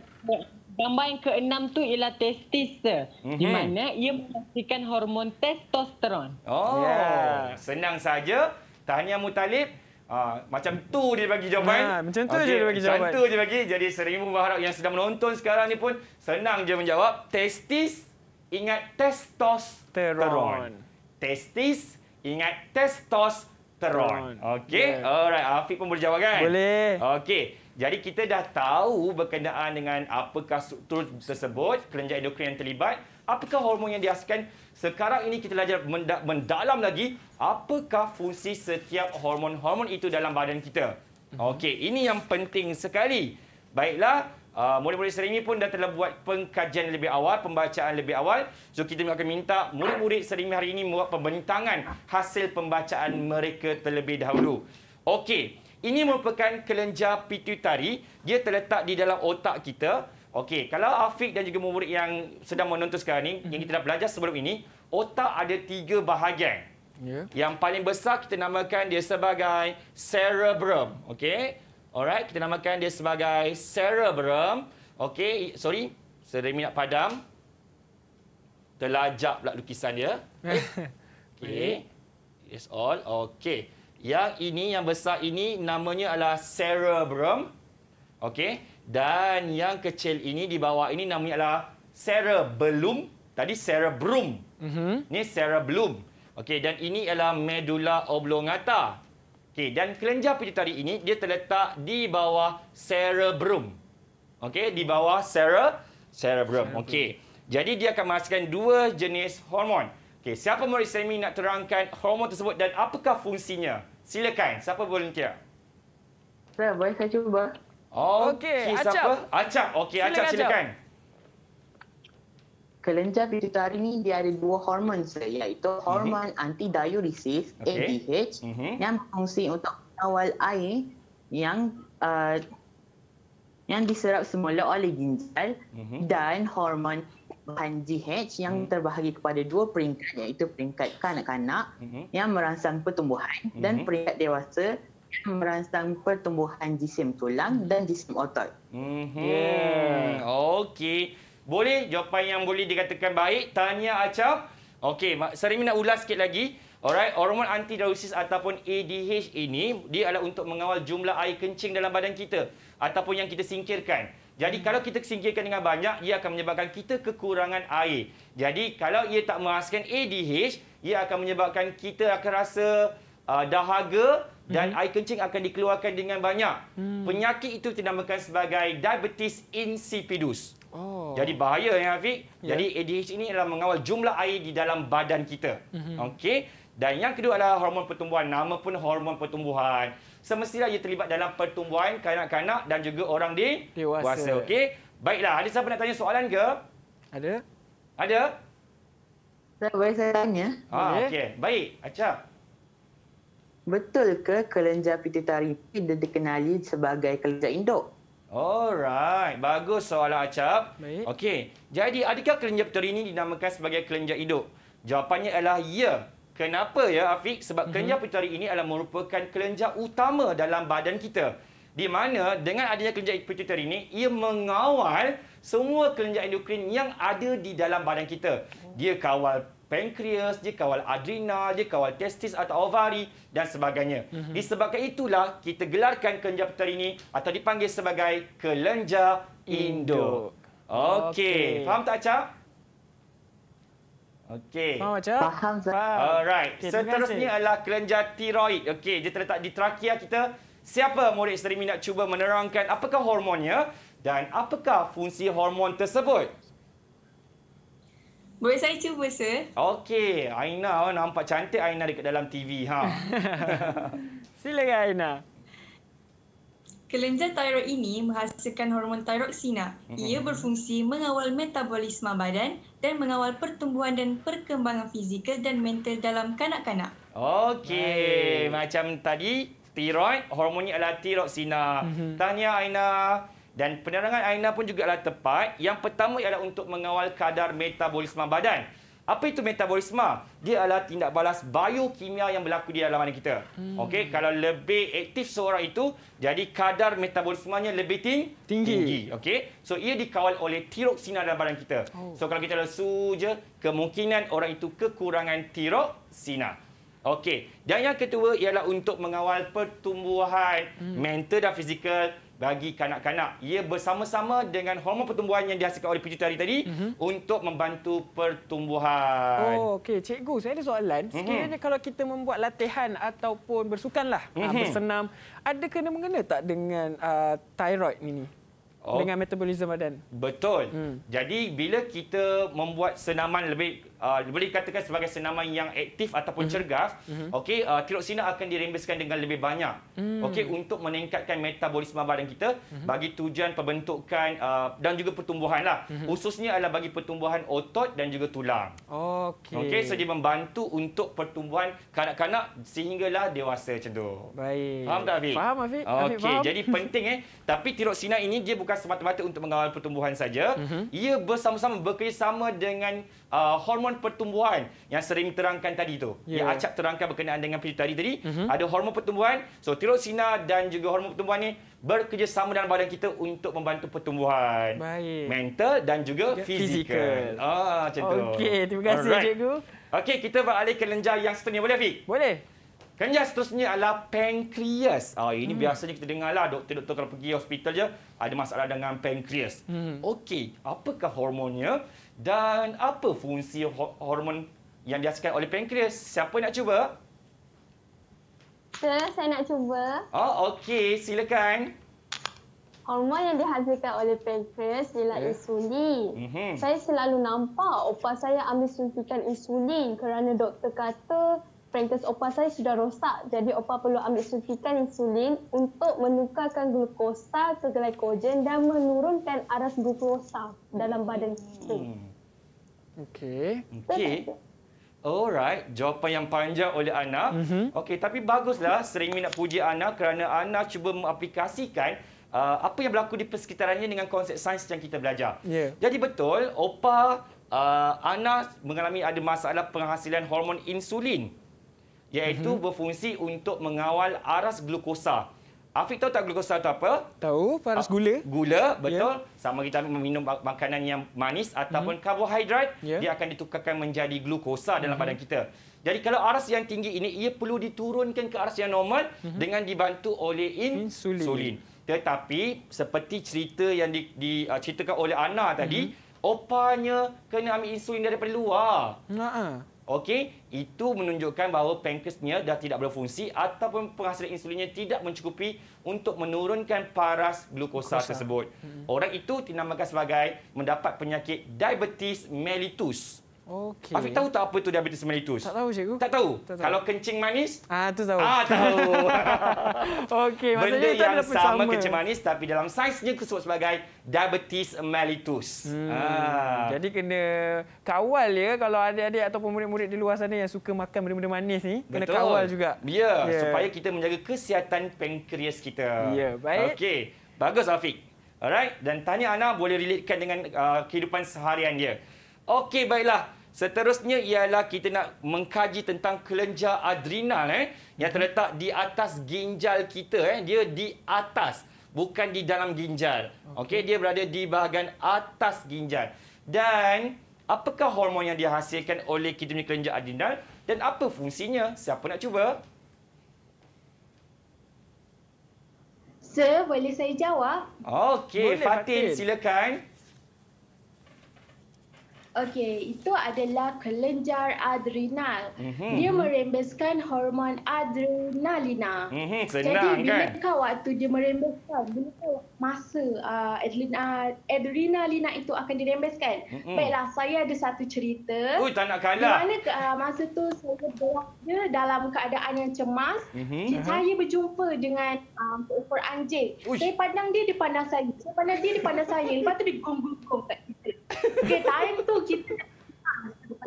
Gambar yang keenam tu ialah testis. Mm-hmm. Di mana ia memastikan hormon testosteron. Oh, yeah. senang saja. Tahniah Mutalib. Ha, macam tu dia bagi jawapan. Ha, macam tu okay. dia bagi jawapan. Macam tu dia bagi. Jadi seribu berharap yang sedang menonton sekarang ni pun senang je menjawab. Testis ingat testosteron. Testis ingat testosteron. Okey. Yeah. Alright. Afiq pun boleh jawab kan? Boleh. Okey. Jadi kita dah tahu berkenaan dengan apakah struktur tersebut, kelenjar endokrin yang terlibat, apakah hormon yang dihasilkan sekarang ini kita belajar mendalam lagi apakah fungsi setiap hormon-hormon itu dalam badan kita. Mhm. Okey, ini yang penting sekali. Baiklah, uh, murid-murid Seringi pun dah telah buat pengkajian lebih awal, pembacaan lebih awal. So kita akan minta murid-murid Seringi hari ini buat pembentangan hasil pembacaan mereka terlebih dahulu. Okey, ini merupakan kelenjar pituitari. Dia terletak di dalam otak kita. Okey, kalau Afiq dan juga murid yang sedang menonton sekarang ini yang kita dah belajar sebelum ini, otak ada tiga bahagian. Yeah. Yang paling besar kita namakan dia sebagai cerebrum. Okey. Alright, kita namakan dia sebagai cerebrum. Okey, sorry. Sorry minyak padam. Terlajak pula lukisan dia. Okey. Okay. It's all. Okey. Yang ini yang besar ini namanya adalah cerebrum. Okey. Dan yang kecil ini di bawah ini namanya adalah cerebellum. Tadi cerebrum. Mm-hmm. Ini cerebellum. Okey, dan ini adalah medula oblongata. Okey, dan kelenjar pituitari ini dia terletak di bawah cerebrum. Okey, di bawah cere cerebrum. Okey. Jadi dia akan menghasilkan dua jenis hormon. Okey, siapa murid semi nak terangkan hormon tersebut dan apakah fungsinya? Silakan, siapa volunteer? Saya boleh saya cuba. Oh, okey, okay, Acap. Siapa? Acap, okey. Acap, silakan. Kelenjar pituitari ini dia ada dua hormon iaitu mhm. hormon mm -hmm. anti-diuresis, okay. ADH, mm -hmm. yang berfungsi untuk mengawal air yang uh, yang diserap semula oleh ginjal mm -hmm. dan hormon bahan GH yang mm -hmm. terbahagi kepada dua peringkat iaitu peringkat kanak-kanak mm -hmm. yang merangsang pertumbuhan mm -hmm. dan mhm. peringkat dewasa merangsang pertumbuhan jisim tulang dan jisim otot. hmm Yeah. Okey. Boleh jawapan yang boleh dikatakan baik. Tanya Acap. Okey, Sarimi nak ulas sikit lagi. Alright, hormon anti antidiuresis ataupun ADH ini dia adalah untuk mengawal jumlah air kencing dalam badan kita ataupun yang kita singkirkan. Jadi kalau kita singkirkan dengan banyak, ia akan menyebabkan kita kekurangan air. Jadi kalau ia tak menghasilkan ADH, ia akan menyebabkan kita akan rasa uh, dahaga dan mm -hmm. air kencing akan dikeluarkan dengan banyak. Mm. Penyakit itu dinamakan sebagai diabetes insipidus. Oh. Jadi bahaya ya Afiq. Yeah. Jadi ADHD ini adalah mengawal jumlah air di dalam badan kita. Mm -hmm. Okey. Dan yang kedua adalah hormon pertumbuhan. Nama pun hormon pertumbuhan. Semestinya ia terlibat dalam pertumbuhan kanak-kanak dan juga orang di dewasa. Okay. Baiklah, ada siapa nak tanya soalan ke? Ada. Ada? Saya boleh saya tanya. Ah, okey. Baik, Acha betul ke kelenjar pituitari dikenali sebagai kelenjar induk? Alright, bagus soalan Acap. Okey, jadi adakah kelenjar pituitari ini dinamakan sebagai kelenjar induk? Jawapannya adalah ya. Kenapa ya Afiq? Sebab mm -hmm. kelenjar pituitari ini adalah merupakan kelenjar utama dalam badan kita. Di mana dengan adanya kelenjar pituitari ini, ia mengawal semua kelenjar endokrin yang ada di dalam badan kita. Dia kawal pankreas, dia kawal adrenal, dia kawal testis atau ovari dan sebagainya. Mm -hmm. Disebabkan itulah kita gelarkan kelenjar puteri ini atau dipanggil sebagai kelenjar induk. Okey, okay. faham tak Acap? Okey. Faham Acap? Faham. faham. Alright. Okay, Seterusnya adalah kelenjar tiroid. Okey, dia terletak di trakea kita. Siapa murid seri nak cuba menerangkan apakah hormonnya dan apakah fungsi hormon tersebut? Boleh saya cuba, Sir? Okey, Aina awak nampak cantik Aina dekat dalam TV. ha. Silakan, Aina. Kelenjar tiroid ini menghasilkan hormon tiroksina. Mhm. Ia berfungsi mengawal metabolisme badan dan mengawal pertumbuhan dan perkembangan fizikal dan mental dalam kanak-kanak. Okey, macam tadi, tiroid, hormonnya adalah tiroksina. Tahniah, mhm. Tahniah, Aina. Dan penerangan Aina pun juga adalah tepat. Yang pertama ialah untuk mengawal kadar metabolisme badan. Apa itu metabolisme? Dia adalah tindak balas biokimia yang berlaku di dalam badan kita. Hmm. Okey, kalau lebih aktif seorang itu, jadi kadar metabolismenya lebih ting tinggi. tinggi. Okey. So ia dikawal oleh tiroksina dalam badan kita. Oh. So kalau kita lesu je, kemungkinan orang itu kekurangan tiroksina. Okey. Dan yang kedua ialah untuk mengawal pertumbuhan hmm. mental dan fizikal bagi kanak-kanak. Ia bersama-sama dengan hormon pertumbuhan yang dihasilkan oleh pituitary tadi mm -hmm. untuk membantu pertumbuhan. Oh, okey. Cikgu, saya ada soalan. Mhm. Sekiranya mm -hmm. kalau kita membuat latihan ataupun bersukanlah, ah, mm -hmm. bersenam, ada kena-mengena tak dengan uh, thyroid ini? Oh. Dengan metabolisme badan. Betul. Mm. Jadi, bila kita membuat senaman lebih uh, boleh dikatakan sebagai senaman yang aktif ataupun mm-hmm. cergas mm-hmm. okey uh, tiroksina akan dirembeskan dengan lebih banyak mm. okey untuk meningkatkan metabolisme badan kita mm-hmm. bagi tujuan pembentukan uh, dan juga pertumbuhanlah mm-hmm. khususnya adalah bagi pertumbuhan otot dan juga tulang okey okey so dia membantu untuk pertumbuhan kanak-kanak sehinggalah dewasa cendol baik faham tak Afiq? faham Afiq. okey jadi penting eh tapi tiroksina ini dia bukan semata-mata untuk mengawal pertumbuhan saja mm-hmm. ia bersama-sama bekerjasama dengan uh, hormon pertumbuhan yang sering terangkan tadi tu. Yeah. Yang acap terangkan berkenaan dengan pituitari tadi, mm-hmm. ada hormon pertumbuhan. So tiroksina dan juga hormon pertumbuhan ni bekerjasama dalam badan kita untuk membantu pertumbuhan Baik. mental dan juga fizikal. Ah, macam tu. Okey, terima kasih Alright. cikgu. Okey, kita beralih ke lenjah yang seterusnya. Boleh, Afiq? Boleh. Kenjar seterusnya adalah pankreas. Ah, ini hmm. biasanya kita dengarlah doktor-doktor kalau pergi hospital je ada masalah dengan pankreas. Hmm. Okey, apakah hormonnya? dan apa fungsi hormon yang dihasilkan oleh pankreas? Siapa nak cuba? Sir, saya nak cuba. Oh, okey. Silakan. Hormon yang dihasilkan oleh pankreas ialah ya. insulin. Mm-hmm. Saya selalu nampak opah saya ambil suntikan insulin kerana doktor kata pancreas opa saya sudah rosak jadi opa perlu ambil suntikan insulin untuk menukarkan glukosa ke glikogen dan menurunkan aras glukosa dalam badan kita. Hmm. Okey. Okey. Alright, jawapan yang panjang oleh Ana. Mm-hmm. Okey, tapi baguslah sering nak puji Ana kerana Ana cuba mengaplikasikan uh, apa yang berlaku di persekitarannya dengan konsep sains yang kita belajar. Yeah. Jadi betul, opa uh, Ana mengalami ada masalah penghasilan hormon insulin iaitu uh-huh. berfungsi untuk mengawal aras glukosa. Afiq tahu tak glukosa itu apa? Tahu, paras ah, gula. Gula, ya. betul. Yeah. Sama kita meminum makanan yang manis ataupun mm-hmm. karbohidrat, yeah. dia akan ditukarkan menjadi glukosa dalam mm-hmm. badan kita. Jadi kalau aras yang tinggi ini, ia perlu diturunkan ke aras yang normal mm-hmm. dengan dibantu oleh insulin. insulin. Tetapi seperti cerita yang diceritakan di, uh, oleh Ana tadi, mm-hmm. opanya kena ambil insulin daripada luar. Nah. Ah. Okey, itu menunjukkan bahawa pankreasnya dah tidak berfungsi ataupun penghasil insulinnya tidak mencukupi untuk menurunkan paras glukosa, glukosa. tersebut. Hmm. Orang itu dinamakan sebagai mendapat penyakit diabetes mellitus. Okey. Afiq tahu tak apa itu diabetes mellitus? Tak tahu, cikgu. Tak tahu. Tak tahu. Kalau kencing manis? Ah, tu tahu. Ah, tahu. Okey, maksudnya Benda yang sama, sama kencing manis tapi dalam saiznya disebut sebagai diabetes mellitus. Hmm. Ah. Jadi kena kawal ya kalau ada adik ataupun murid-murid di luar sana yang suka makan benda-benda manis ni, kena Betul. kawal juga. Ya, yeah. yeah. supaya kita menjaga kesihatan pankreas kita. Ya, yeah, baik. Okey. Bagus Afiq. Alright, dan tanya Ana boleh relatekan dengan uh, kehidupan seharian dia. Okey, baiklah. Seterusnya ialah kita nak mengkaji tentang kelenjar adrenal eh yang mhm. terletak di atas ginjal kita eh dia di atas bukan di dalam ginjal. Okey okay, dia berada di bahagian atas ginjal. Dan apakah hormon yang dihasilkan oleh kita punya kelenjar adrenal dan apa fungsinya? Siapa nak cuba? Sir, boleh saya jawab? Okey, Fatin, Fatin silakan. Okey, itu adalah kelenjar adrenal. Mm-hmm. Dia merembeskan hormon adrenalina. Mm-hmm. Senang, Jadi bila kan? waktu dia merembeskan, bila kau masa uh, adrenalina, itu akan dirembeskan. Mm-hmm. Baiklah, saya ada satu cerita. Ui, tak nak kalah. Di mana uh, masa tu saya berada dalam keadaan yang cemas. Mm-hmm. Saya berjumpa dengan um, seekor anjing. Saya pandang dia, dia pandang saya. Saya pandang dia, dia pandang saya. Lepas itu dia gum gum kat kita. Okay, time tu kita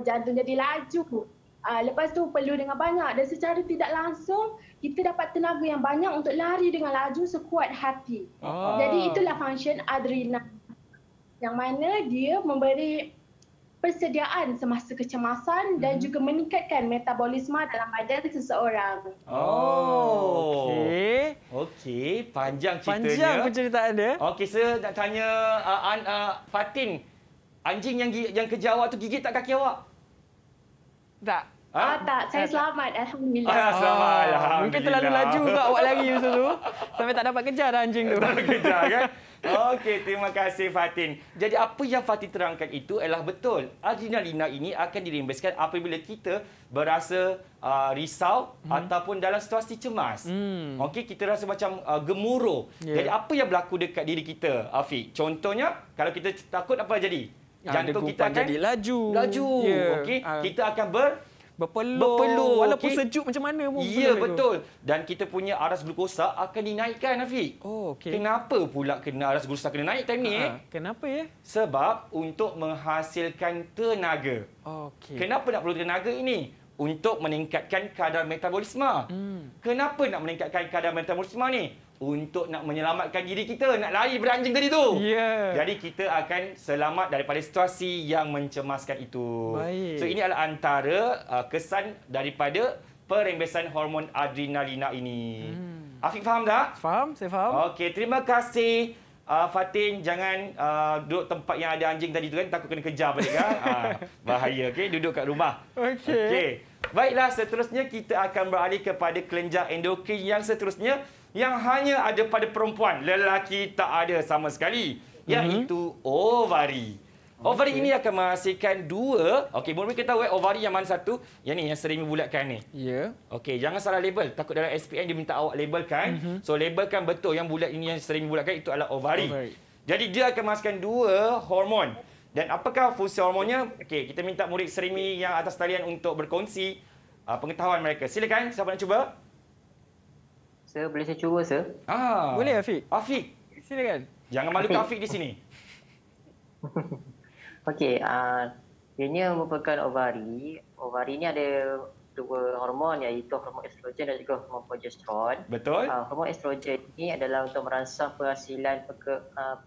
jantung jadi laju. Uh, lepas tu perlu dengan banyak dan secara tidak langsung kita dapat tenaga yang banyak untuk lari dengan laju sekuat hati. Ah. Jadi itulah function adrenal yang mana dia memberi persediaan semasa kecemasan hmm. dan mhm. juga meningkatkan metabolisme dalam badan seseorang. Oh, okey. Okey, panjang ceritanya. Panjang penceritaan dia. Okey, saya nak tanya uh, uh, Fatin. Anjing yang yang kejar awak tu gigit tak kaki awak? Tak. Ha? Ah, tak. Saya selamat. Alhamdulillah. Ah, selamat. Alhamdulillah. Oh, mungkin terlalu laju pula awak lagi masa tu. Sampai tak dapat kejar dah anjing tu. Tak kejar kan? Okey, terima kasih Fatin. Jadi apa yang Fatin terangkan itu adalah betul. Adrenalina ini akan dirimbaskan apabila kita berasa uh, risau hmm. ataupun dalam situasi cemas. Hmm. Okey, kita rasa macam uh, gemuruh. Yeah. Jadi apa yang berlaku dekat diri kita, Afiq? Contohnya, kalau kita takut apa jadi? jantung kita akan jadi laju. Laju. Yeah. Okey, kita akan ber Berpeluh, berpeluh walaupun okay. sejuk macam mana pun. Ya, betul. Itu. Dan kita punya aras glukosa akan dinaikkan, Afiq. Oh, okay. Kenapa pula kena aras glukosa kena naik time ni? Uh ha, eh? -huh. Kenapa ya? Sebab untuk menghasilkan tenaga. Okay. Kenapa nak perlu tenaga ini? Untuk meningkatkan kadar metabolisme. Hmm. Kenapa nak meningkatkan kadar metabolisme ni? untuk nak menyelamatkan diri kita nak lari daripada anjing tadi tu. Yeah. Jadi kita akan selamat daripada situasi yang mencemaskan itu. Baik. So ini adalah antara uh, kesan daripada perembesan hormon adrenalina ini. Hmm. Afiq faham tak? Faham, saya faham. Okey, terima kasih uh, Fatin jangan uh, duduk tempat yang ada anjing tadi tu kan takut kena kejar balik kan. uh, bahaya okey duduk kat rumah. Okey. Okey. Baiklah seterusnya kita akan beralih kepada kelenjar endokrin yang seterusnya yang hanya ada pada perempuan. Lelaki tak ada sama sekali. Iaitu mm-hmm. ovari. Ovari okay. ini akan menghasilkan dua. Okey, boleh kita tahu eh, ovari yang mana satu? Yang ni yang sering bulatkan ni. Ya. Yeah. Okey, jangan salah label. Takut dalam SPM dia minta awak labelkan. Mm-hmm. So labelkan betul yang bulat ini yang sering bulatkan itu adalah ovari. ovari. Jadi dia akan menghasilkan dua hormon. Dan apakah fungsi hormonnya? Okey, kita minta murid serimi yang atas talian untuk berkongsi uh, pengetahuan mereka. Silakan, siapa nak cuba? Sir, boleh saya cuba, Sir? Ah. Boleh, Afiq. Afiq, silakan. Jangan malu Afiq. di sini. Okey, uh, ianya merupakan ovari. Ovari ini ada dua hormon iaitu hormon estrogen dan juga hormon progesteron. Betul. Uh, hormon estrogen ini adalah untuk merangsang penghasilan peke, uh,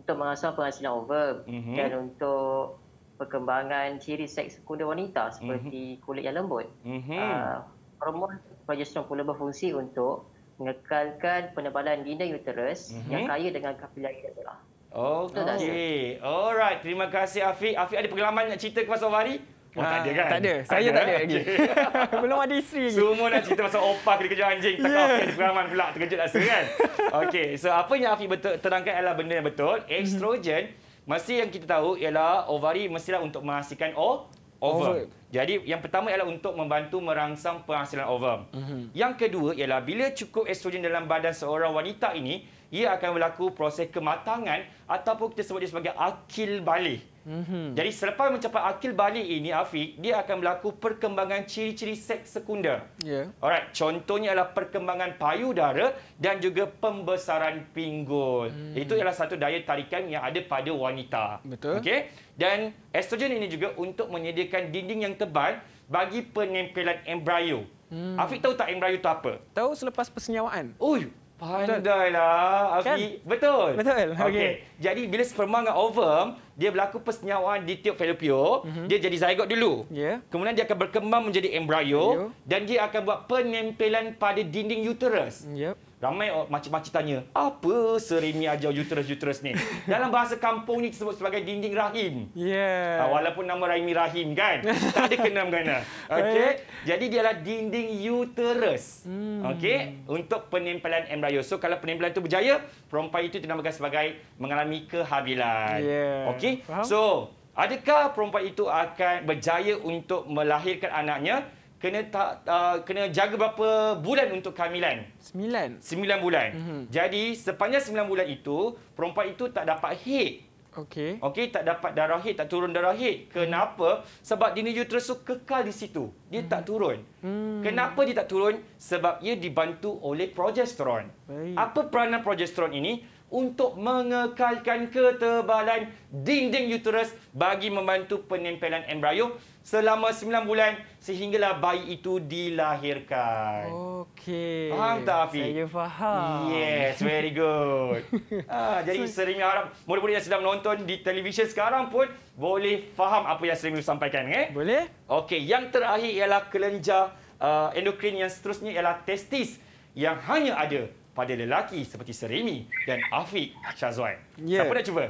untuk merangsang penghasilan ovum mm-hmm. dan untuk perkembangan ciri seks kuda wanita seperti mm-hmm. kulit yang lembut. Mm-hmm. Uh, hormon progesteron pula berfungsi untuk mengekalkan penebalan dinding uterus mm-hmm. yang kaya dengan kapilari darah. Okey. Okay. Alright, terima kasih Afiq. Afiq ada pengalaman nak cerita kepada Sofari? Oh, tak ada kan? Tak ada. Saya ada. tak ada eh? lagi. Okay. Belum ada isteri lagi. Semua nak cerita pasal opah kena kejar anjing. Tak yeah. ada pengalaman pula. Terkejut rasa kan? Okey. So, apa yang Afiq betul, terangkan adalah benda yang betul. Mhm. Estrogen, mm-hmm. masih yang kita tahu ialah ovari mestilah untuk menghasilkan o- Over. Jadi yang pertama ialah untuk membantu merangsang penghasilan ovum. Mhm. Mm -hmm. Yang kedua ialah bila cukup estrogen dalam badan seorang wanita ini, ia akan berlaku proses kematangan ataupun kita sebut dia sebagai akil balik. Mm-hmm. Jadi selepas mencapai akil balik ini, Afiq, dia akan berlaku perkembangan ciri-ciri seks sekunder. Yeah. Alright, contohnya adalah perkembangan payudara dan juga pembesaran pinggul. Mm. Itu adalah satu daya tarikan yang ada pada wanita. Betul. Okay? Dan estrogen ini juga untuk menyediakan dinding yang tebal bagi penempelan embrio. Hmm. Afiq tahu tak embrio itu apa? Tahu selepas persenyawaan. Oh, Pandailah Afi. Kan? Betul. Betul. Okey. Okay. Jadi bila sperma dengan ovum, dia berlaku persenyawaan di tiub fallopio. mm -hmm. dia jadi zygote dulu. Yeah. Kemudian dia akan berkembang menjadi embryo, embryo ya. dan dia akan buat penempelan pada dinding uterus. Yep. Ramai macam-macam tanya, apa serimi ajar uterus-uterus ni? Dalam bahasa kampung ni disebut sebagai dinding rahim. Yeah. Ah, walaupun nama rahim rahim kan, tak ada kena mengena. Okey. Jadi dia adalah dinding uterus. Hmm. Okey, untuk penempelan embrio. So kalau penempelan itu berjaya, perempuan itu dinamakan sebagai mengalami kehabilan. Yeah. Okey. So, adakah perempuan itu akan berjaya untuk melahirkan anaknya? kena tak uh, kena jaga berapa bulan untuk kehamilan? Sembilan. Sembilan bulan. Mm -hmm. Jadi sepanjang sembilan bulan itu perempuan itu tak dapat hit. Okey. Okey, tak dapat darah hit, tak turun darah hit. Kenapa? Sebab dinding uterus kekal di situ. Dia mm. tak hmm. turun. Mm. Kenapa dia tak turun? Sebab dia dibantu oleh progesteron. Baik. Apa peranan progesteron ini? Untuk mengekalkan ketebalan dinding uterus bagi membantu penempelan embrio selama 9 bulan sehinggalah bayi itu dilahirkan. Okey. Faham tak Afi? Saya faham. Yes, very good. ah, jadi so, sering harap murid-murid yang sedang menonton di televisyen sekarang pun boleh faham apa yang sering sampaikan, eh? Boleh. Okey, yang terakhir ialah kelenjar uh, endokrin yang seterusnya ialah testis yang hanya ada pada lelaki seperti Serimi dan Afiq Syazwan. Yeah. Siapa nak cuba?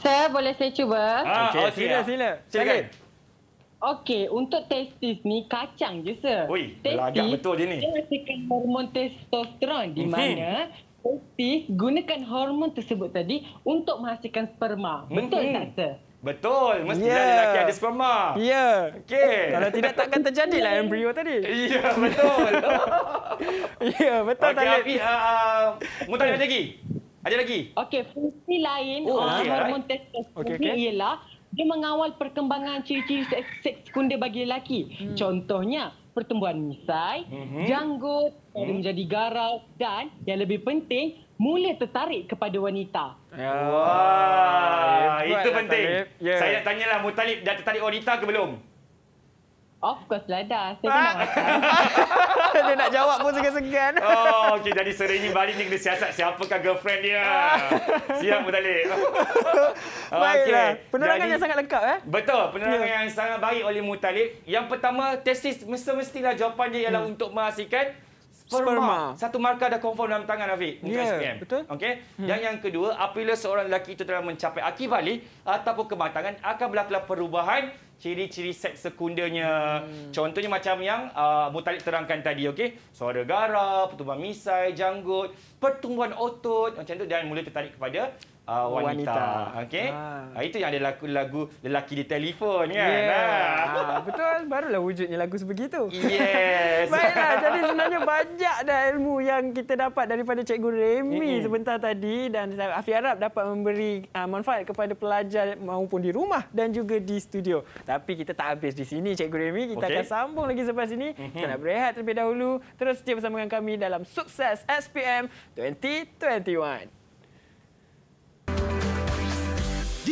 Saya boleh saya cuba. Ah, okay, okay, sila, ah. sila. Silakan. Silakan. Okey, untuk testis ni kacang je, sir. Oi, testis, betul je ni. Dia menghasilkan hormon testosteron di mm-hmm. mana testis gunakan hormon tersebut tadi untuk menghasilkan sperma. Mm-hmm. Betul mhm. tak, sir? Betul. Mesti yeah. lelaki ada sperma. Ya. Yeah. Okey. Kalau tidak, takkan terjadilah embrio tadi. Ya, yeah, betul. ya, yeah, betul. Okey, Afi. Ah, ah, Mereka ada lagi? Ada lagi? Okey, fungsi lain oh, okay, hormon right. testosteron okay, okay. ialah dia mengawal perkembangan ciri-ciri seks sekunder bagi lelaki. Hmm. Contohnya, pertumbuhan misai, hmm. janggut, hmm. menjadi garau dan yang lebih penting, mula tertarik kepada wanita. Ya. Wah, wow. itu lah, penting. Ya. Saya nak tanyalah, Mutalib dah tertarik wanita ke belum? Of course lah dah. Saya ah. nak makan. dia nak jawab pun segan-segan. Oh, okey. Jadi sering balik ni kena siasat siapakah girlfriend dia. Ah. Siap pun talik. Baiklah. Okay. Penerangan jadi, yang sangat lengkap. eh. Betul. Penerangan yeah. yang sangat baik oleh Mutalib. Yang pertama, tesis mesti-mestilah jawapan dia ialah hmm. untuk memastikan sperma. sperma. Satu markah dah confirm dalam tangan Afiq. Ya, yeah. betul. Okay. Hmm. Dan yang kedua, apabila seorang lelaki itu telah mencapai akibali ataupun kematangan, akan berlaku perubahan ciri-ciri set sekundernya. Hmm. Contohnya macam yang uh, Mutalib terangkan tadi, okey? Suara garap, pertumbuhan misai, janggut, pertumbuhan otot, macam tu dan mula tertarik kepada uh, wanita. wanita. Okey. Ha. itu yang ada lagu, lagu lelaki di telefon kan. Yeah. Ha. Betul barulah wujudnya lagu sebegitu. Yes. Baiklah jadi sebenarnya banyak dah ilmu yang kita dapat daripada cikgu Remy mm-hmm. sebentar tadi dan Afi harap dapat memberi uh, manfaat kepada pelajar maupun di rumah dan juga di studio. Tapi kita tak habis di sini cikgu Remy, kita okay. akan sambung lagi selepas ini. Mm-hmm. Kita nak berehat terlebih dahulu. Terus stay bersama dengan kami dalam sukses SPM 2021.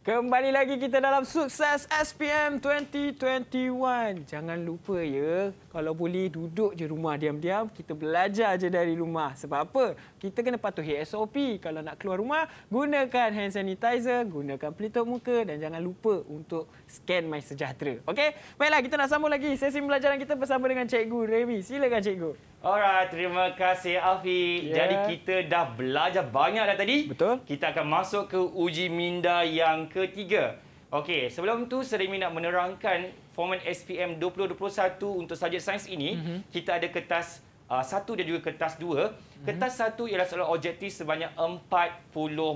Kembali lagi kita dalam sukses SPM 2021. Jangan lupa ya, kalau boleh duduk di rumah diam-diam, kita belajar aja dari rumah. Sebab apa? Kita kena patuhi SOP. Kalau nak keluar rumah, gunakan hand sanitizer, gunakan pelitup muka dan jangan lupa untuk scan My Sejahtera. Okey? Baiklah, kita nak sambung lagi sesi pembelajaran kita bersama dengan Cikgu Remy. Silakan Cikgu. Alright, terima kasih Afi. Yeah. Jadi kita dah belajar banyak dah tadi. Betul. Kita akan masuk ke uji minda yang ketiga. Okey, sebelum tu saya ingin nak menerangkan format SPM 2021 untuk subjek sains ini. Mm -hmm. Kita ada kertas uh, satu dan juga kertas dua. Mm -hmm. Kertas satu ialah soalan objektif sebanyak 40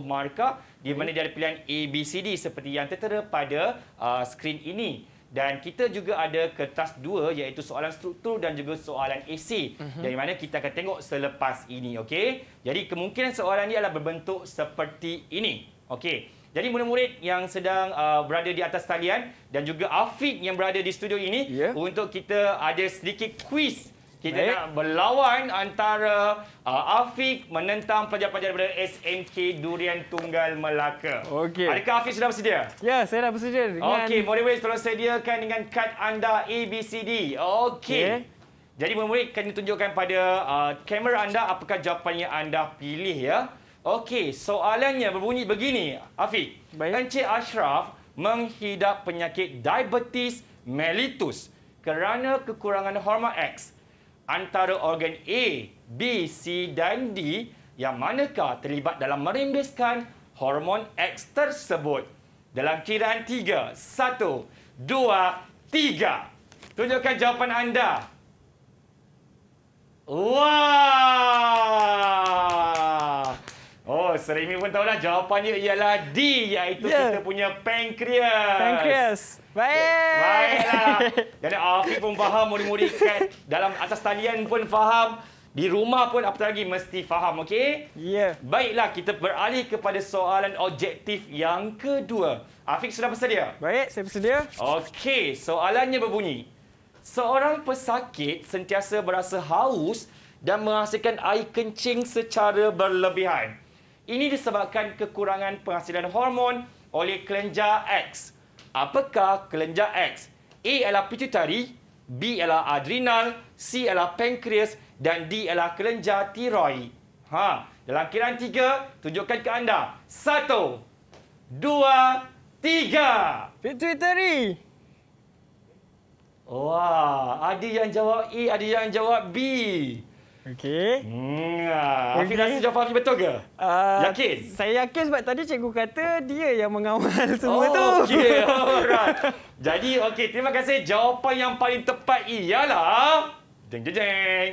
markah di mana mm -hmm. dia ada pilihan A, B, C, D seperti yang tertera pada uh, skrin ini. Dan kita juga ada kertas dua iaitu soalan struktur dan juga soalan AC. Uh mhm. -huh. Dari mana kita akan tengok selepas ini. Okay? Jadi kemungkinan soalan ini adalah berbentuk seperti ini. Okay. Jadi murid-murid yang sedang uh, berada di atas talian dan juga Afiq yang berada di studio ini yeah. untuk kita ada sedikit kuis. Kita Baik. nak berlawan antara uh, Afiq menentang pelajar-pelajar daripada SMK Durian Tunggal Melaka. Okey. Adakah Afiq sudah bersedia? Ya, saya dah bersedia. Dengan... Okey, murid-murid tolong sediakan dengan kad anda A, B, C, D. Okey. Okay. Jadi murid-murid kena tunjukkan pada uh, kamera anda apakah jawapan yang anda pilih ya. Okey, soalannya berbunyi begini. Afiq, Baik. Encik Ashraf menghidap penyakit diabetes mellitus kerana kekurangan hormon X antara organ A, B, C dan D yang manakah terlibat dalam merembeskan hormon X tersebut? Dalam kiraan tiga, satu, dua, tiga. Tunjukkan jawapan anda. Wah! sering pun tahu lah jawapannya ialah D iaitu yeah. kita punya pancreas. Pancreas. Baik. Baiklah. Jadi Afiq pun faham muri-muri kat dalam atas talian pun faham. Di rumah pun apa lagi mesti faham, okey? Ya. Baiklah, kita beralih kepada soalan objektif yang kedua. Afiq sudah bersedia? Baik, saya bersedia. Okey, soalannya berbunyi. Seorang pesakit sentiasa berasa haus dan menghasilkan air kencing secara berlebihan. Ini disebabkan kekurangan penghasilan hormon oleh kelenjar X. Apakah kelenjar X? A ialah pituitari, B ialah adrenal, C ialah pankreas dan D ialah kelenjar tiroid. Ha, dalam kiraan tiga, tunjukkan ke anda. Satu, dua, tiga. Pituitari. Wah, ada yang jawab A, ada yang jawab B. Okey. Hmm. Ah. Okay. Afi rasa jawapan betul ke? Uh, yakin? Saya yakin sebab tadi cikgu kata dia yang mengawal semua oh, tu. Okey. Jadi, okey. Terima kasih. Jawapan yang paling tepat ialah... jeng, jeng.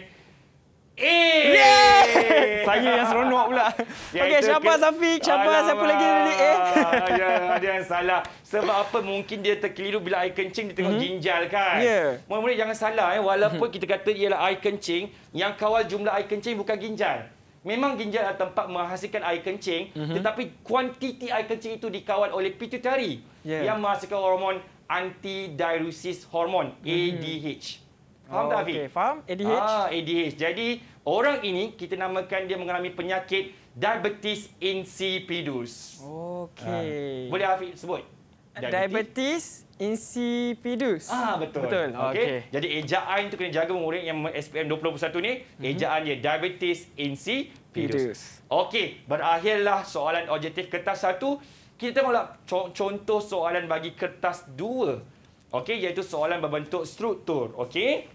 Eh Saya yang seronok pula. Yeah, Okey, siapa Safiq? Siapa siapa lagi ni Eh. Ya, ada yang salah. Sebab apa mungkin dia terkeliru bila air kencing dia tengok mm-hmm. ginjal kan? Ya. Yeah. Murid-murid jangan salah eh. Walaupun mhm. kita kata ialah air kencing, yang kawal jumlah air kencing bukan ginjal. Memang ginjal adalah tempat menghasilkan air kencing, mm-hmm. tetapi kuantiti air kencing itu dikawal oleh pituitari yeah. yang menghasilkan hormon antidiuresis hormon, mm-hmm. ADH. Faham oh, tak, Afiq? Okay. Faham? ADH? Ah, ADH. Jadi, Orang ini kita namakan dia mengalami penyakit diabetes insipidus. Okey. Ha. Boleh Afiq sebut? Diabetes, diabetes insipidus. Ah betul. Betul. Okey. Okay. Jadi ejaan itu kena jaga murid yang SPM 21 ni, mhm. ejaan dia diabetes insipidus. Okey, berakhirlah soalan objektif kertas 1. Kita tengoklah contoh soalan bagi kertas 2. Okey, iaitu soalan berbentuk struktur. Okey.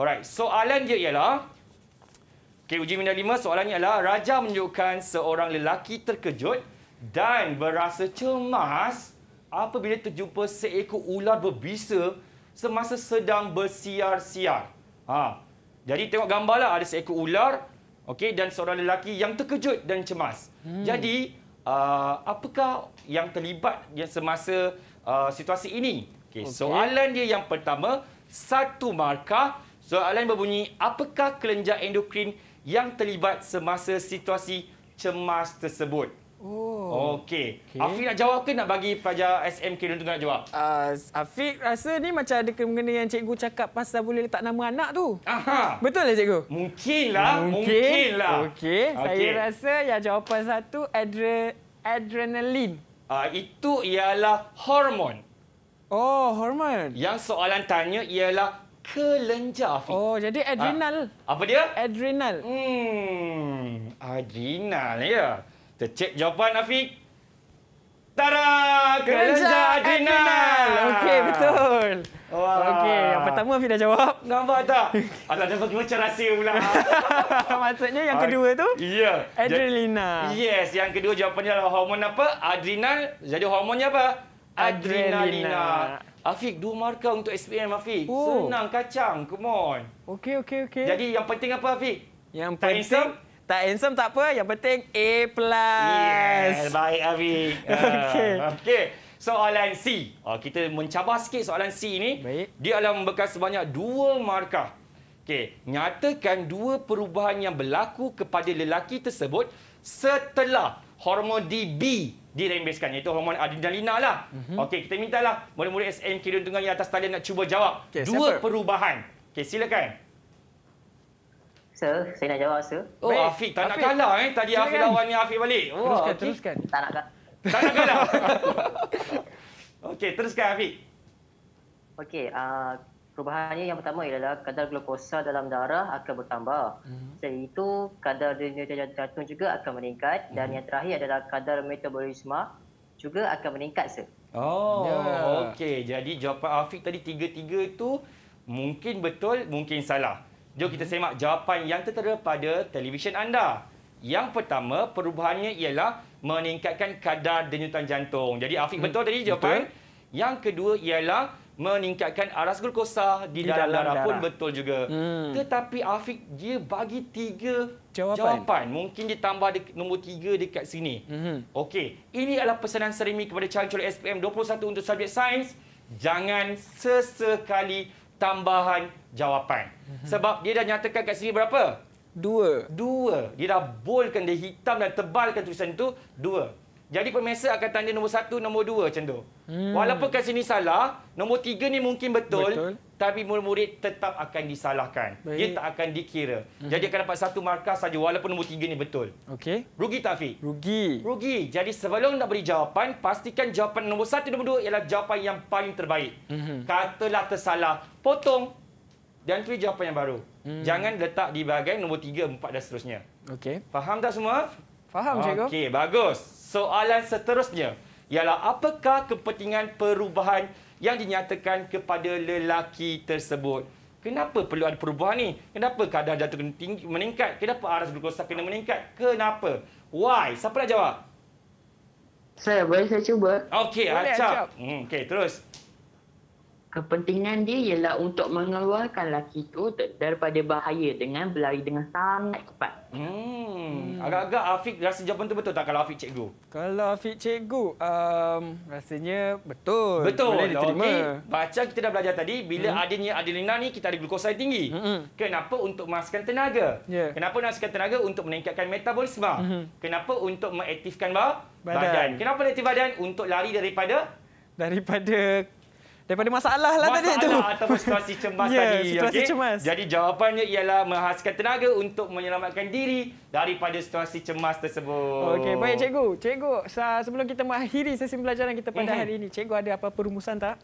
Alright, soalan dia ialah Okey, uji minda lima. Soalannya adalah Raja menunjukkan seorang lelaki terkejut dan berasa cemas apabila terjumpa seekor ular berbisa semasa sedang bersiar-siar. Ha. Jadi tengok gambarlah ada seekor ular okay, dan seorang lelaki yang terkejut dan cemas. Hmm. Jadi uh, apakah yang terlibat yang semasa uh, situasi ini? Okey, okay. soalan dia yang pertama satu markah. Soalan berbunyi apakah kelenjar endokrin yang terlibat semasa situasi cemas tersebut? Oh. Okey. Okay. Afiq nak jawab ke nak bagi pelajar SMK dulu nak jawab? Uh, Afiq rasa ni macam ada kena-mengena yang cikgu cakap pasal boleh letak nama anak tu. Aha. Betul tak lah, cikgu? Mungkinlah. Mungkin. Lah, Mungkinlah. Okey. Okay. Saya rasa yang jawapan satu adre adrenaline. Uh, ah, itu ialah hormon. Oh, hormon. Yang soalan tanya ialah kelenjar Afiq. Oh, jadi ah. adrenal. Ha. Apa dia? Adrenal. Hmm, adrenal ya. Tercek jawapan Afi. Tada, kelenjar, kelenjar adrenal. Okey, betul. Wah. Okey, yang pertama Afi dah jawab. Nampak tak? Alah, dah bagi macam rahsia pula. Maksudnya yang kedua tu? Ya. Yeah. Adrenalina. Yes, yang kedua jawapannya adalah hormon apa? Adrenal. Jadi hormonnya apa? Adrenalina. adrenalina. Afiq, dua markah untuk SPM, Afiq. Oh. Senang, kacang. Come on. Okey, okey, okey. Jadi, yang penting apa, Afiq? Yang tak penting... Handsome? Tak handsome, tak apa. Yang penting A+. Yes, baik, Afiq. okey. Ah, okay. Soalan C. Oh, kita mencabar sikit soalan C ini. Baik. Dia adalah membekas sebanyak dua markah. Okey. Nyatakan dua perubahan yang berlaku kepada lelaki tersebut setelah hormon DB dirembeskan iaitu hormon adrenalina lah. Mm-hmm. Okey, kita mintalah murid-murid SMK Dun Tunggal yang atas talian nak cuba jawab okay, dua siapa? perubahan. Okey, silakan. Sir, saya nak jawab, Sir. Oh, Afiq, tak Afiq. nak kalah eh. Tadi silakan. Afiq lawan ni Afiq balik. Oh, teruskan, okay. teruskan. Tak nak kalah. Tak nak kalah. Okey, teruskan Afiq. Okey, uh, perubahannya yang pertama ialah kadar glukosa dalam darah akan bertambah. Mm-hmm. Selain itu, kadar denyut jantung juga akan meningkat mm-hmm. dan hmm. yang terakhir adalah kadar metabolisme juga akan meningkat se. Oh, yeah. okey. Jadi jawapan Afiq tadi tiga-tiga itu mungkin betul, mungkin salah. Jom kita hmm. semak jawapan yang tertera pada televisyen anda. Yang pertama, perubahannya ialah meningkatkan kadar denyutan jantung. Jadi Afiq hmm. betul tadi jawapan. Betul. Yang kedua ialah meningkatkan aras glukosa di, di dalam, darah, darah pun betul juga. Hmm. Tetapi Afiq dia bagi tiga jawapan. jawapan. Mungkin ditambah dek, nombor tiga dekat sini. Hmm. Okey, ini adalah pesanan Serimi kepada calon SPM 21 untuk subjek sains. Jangan sesekali tambahan jawapan. Hmm. Sebab dia dah nyatakan kat sini berapa? Dua. Dua. Dia dah bolkan, dia hitam dan tebalkan tulisan itu. Dua. Jadi pemirsa akan tanya nombor satu, nombor dua macam tu. Hmm. Walaupun kat sini salah, nombor tiga ni mungkin betul. betul. Tapi murid-murid tetap akan disalahkan. Baik. Dia tak akan dikira. Hmm. Jadi akan dapat satu markah saja walaupun nombor tiga ni betul. Okey. Rugi tak, Fik? Rugi. Rugi. Jadi sebelum nak beri jawapan, pastikan jawapan nombor satu, nombor dua ialah jawapan yang paling terbaik. Hmm. Katalah tersalah, potong dan pilih jawapan yang baru. Hmm. Jangan letak di bahagian nombor tiga, empat dan seterusnya. Okey. Faham tak semua? Faham, okay, Cikgu. Okey, bagus. Soalan seterusnya ialah apakah kepentingan perubahan yang dinyatakan kepada lelaki tersebut? Kenapa perlu ada perubahan ni? Kenapa kadar jatuh tinggi meningkat? Kenapa aras glukosa kena meningkat? Kenapa? Why? Siapa nak jawab? Saya boleh saya cuba. Okey, acap. Hmm, okey, terus kepentingan dia ialah untuk mengeluarkan lelaki itu daripada bahaya dengan berlari dengan sangat cepat. Hmm. hmm. Agak-agak Afiq rasa jawapan tu betul tak kalau Afiq cikgu? Kalau Afiq cikgu, um, rasanya betul. Betul. Boleh diterima. Okay. Baca kita dah belajar tadi, bila hmm. adanya adrenalina ni, kita ada glukosa yang tinggi. Hmm. Kenapa untuk memasukkan tenaga? Yeah. Kenapa memasukkan tenaga untuk meningkatkan metabolisme? Hmm. Kenapa untuk mengaktifkan badan? badan. Kenapa aktif badan? Untuk lari daripada? Daripada daripada masalah lah masalah tadi tu. Masalah atau situasi cemas yeah, tadi. Situasi okay? cemas. Jadi jawapannya ialah menghasilkan tenaga untuk menyelamatkan diri daripada situasi cemas tersebut. Okey, baik cikgu. Cikgu, sebelum kita mengakhiri sesi pelajaran kita pada mm -hmm. hari ini, cikgu ada apa-apa rumusan tak?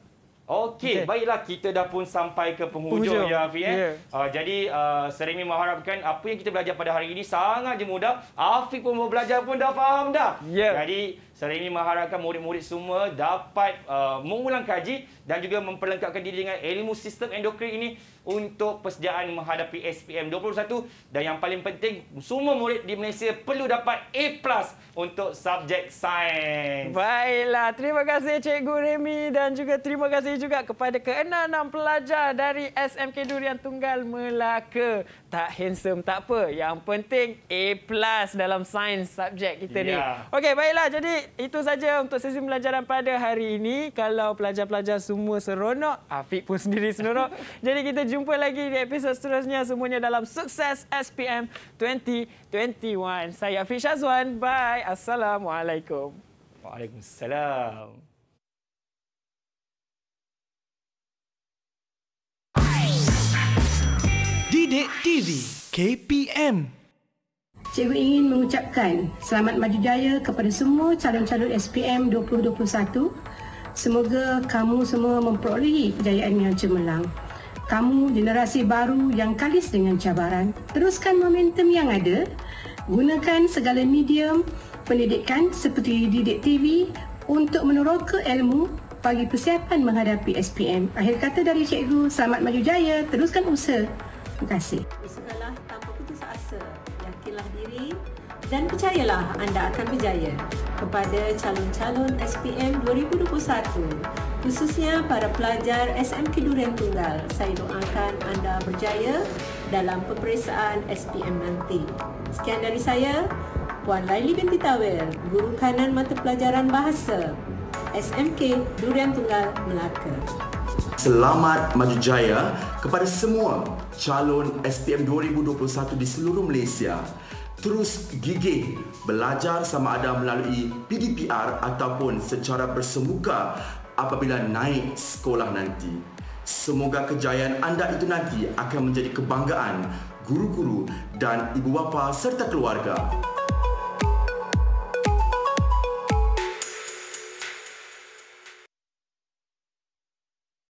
Okey, okay. baiklah kita dah pun sampai ke penghujung, penghujung. ya Afi. Eh? Yeah. Ya. Uh, jadi uh, ah, Serimi mengharapkan apa yang kita belajar pada hari ini sangat je mudah. Afi pun belajar pun dah faham dah. Yeah. Jadi saya ini mengharapkan murid-murid semua dapat uh, mengulang kaji dan juga memperlengkapkan diri dengan ilmu sistem endokrin ini untuk persediaan menghadapi SPM 21 dan yang paling penting semua murid di Malaysia perlu dapat A+ untuk subjek sains. Baiklah, terima kasih Cikgu Remy dan juga terima kasih juga kepada keenam-enam pelajar dari SMK Durian Tunggal Melaka. Tak handsome tak apa, yang penting A+ dalam sains subjek kita yeah. ni. Ya. Okey, baiklah jadi itu saja untuk sesi pelajaran pada hari ini. Kalau pelajar-pelajar semua seronok, Afiq pun sendiri seronok. Jadi kita jumpa lagi di episod seterusnya semuanya dalam Sukses SPM 2021. Saya Afiq Syazwan. Bye. Assalamualaikum. Waalaikumsalam. Didik TV KPM Cikgu ingin mengucapkan selamat maju jaya kepada semua calon-calon SPM 2021. Semoga kamu semua memperolehi kejayaan yang cemerlang. Kamu generasi baru yang kalis dengan cabaran. Teruskan momentum yang ada. Gunakan segala medium pendidikan seperti Didik TV untuk meneroka ilmu bagi persiapan menghadapi SPM. Akhir kata dari cikgu, selamat maju jaya. Teruskan usaha. Terima kasih. Usahalah tanpa putus asa kenalilah diri dan percayalah anda akan berjaya kepada calon-calon SPM 2021 khususnya para pelajar SMK Durian Tunggal. Saya doakan anda berjaya dalam peperiksaan SPM nanti. Sekian dari saya, Puan Laili binti Tawir, Guru Kanan Mata Pelajaran Bahasa SMK Durian Tunggal Melaka. Selamat maju jaya kepada semua calon SPM 2021 di seluruh Malaysia. Terus gigih belajar sama ada melalui PDPR ataupun secara bersemuka apabila naik sekolah nanti. Semoga kejayaan anda itu nanti akan menjadi kebanggaan guru-guru dan ibu bapa serta keluarga.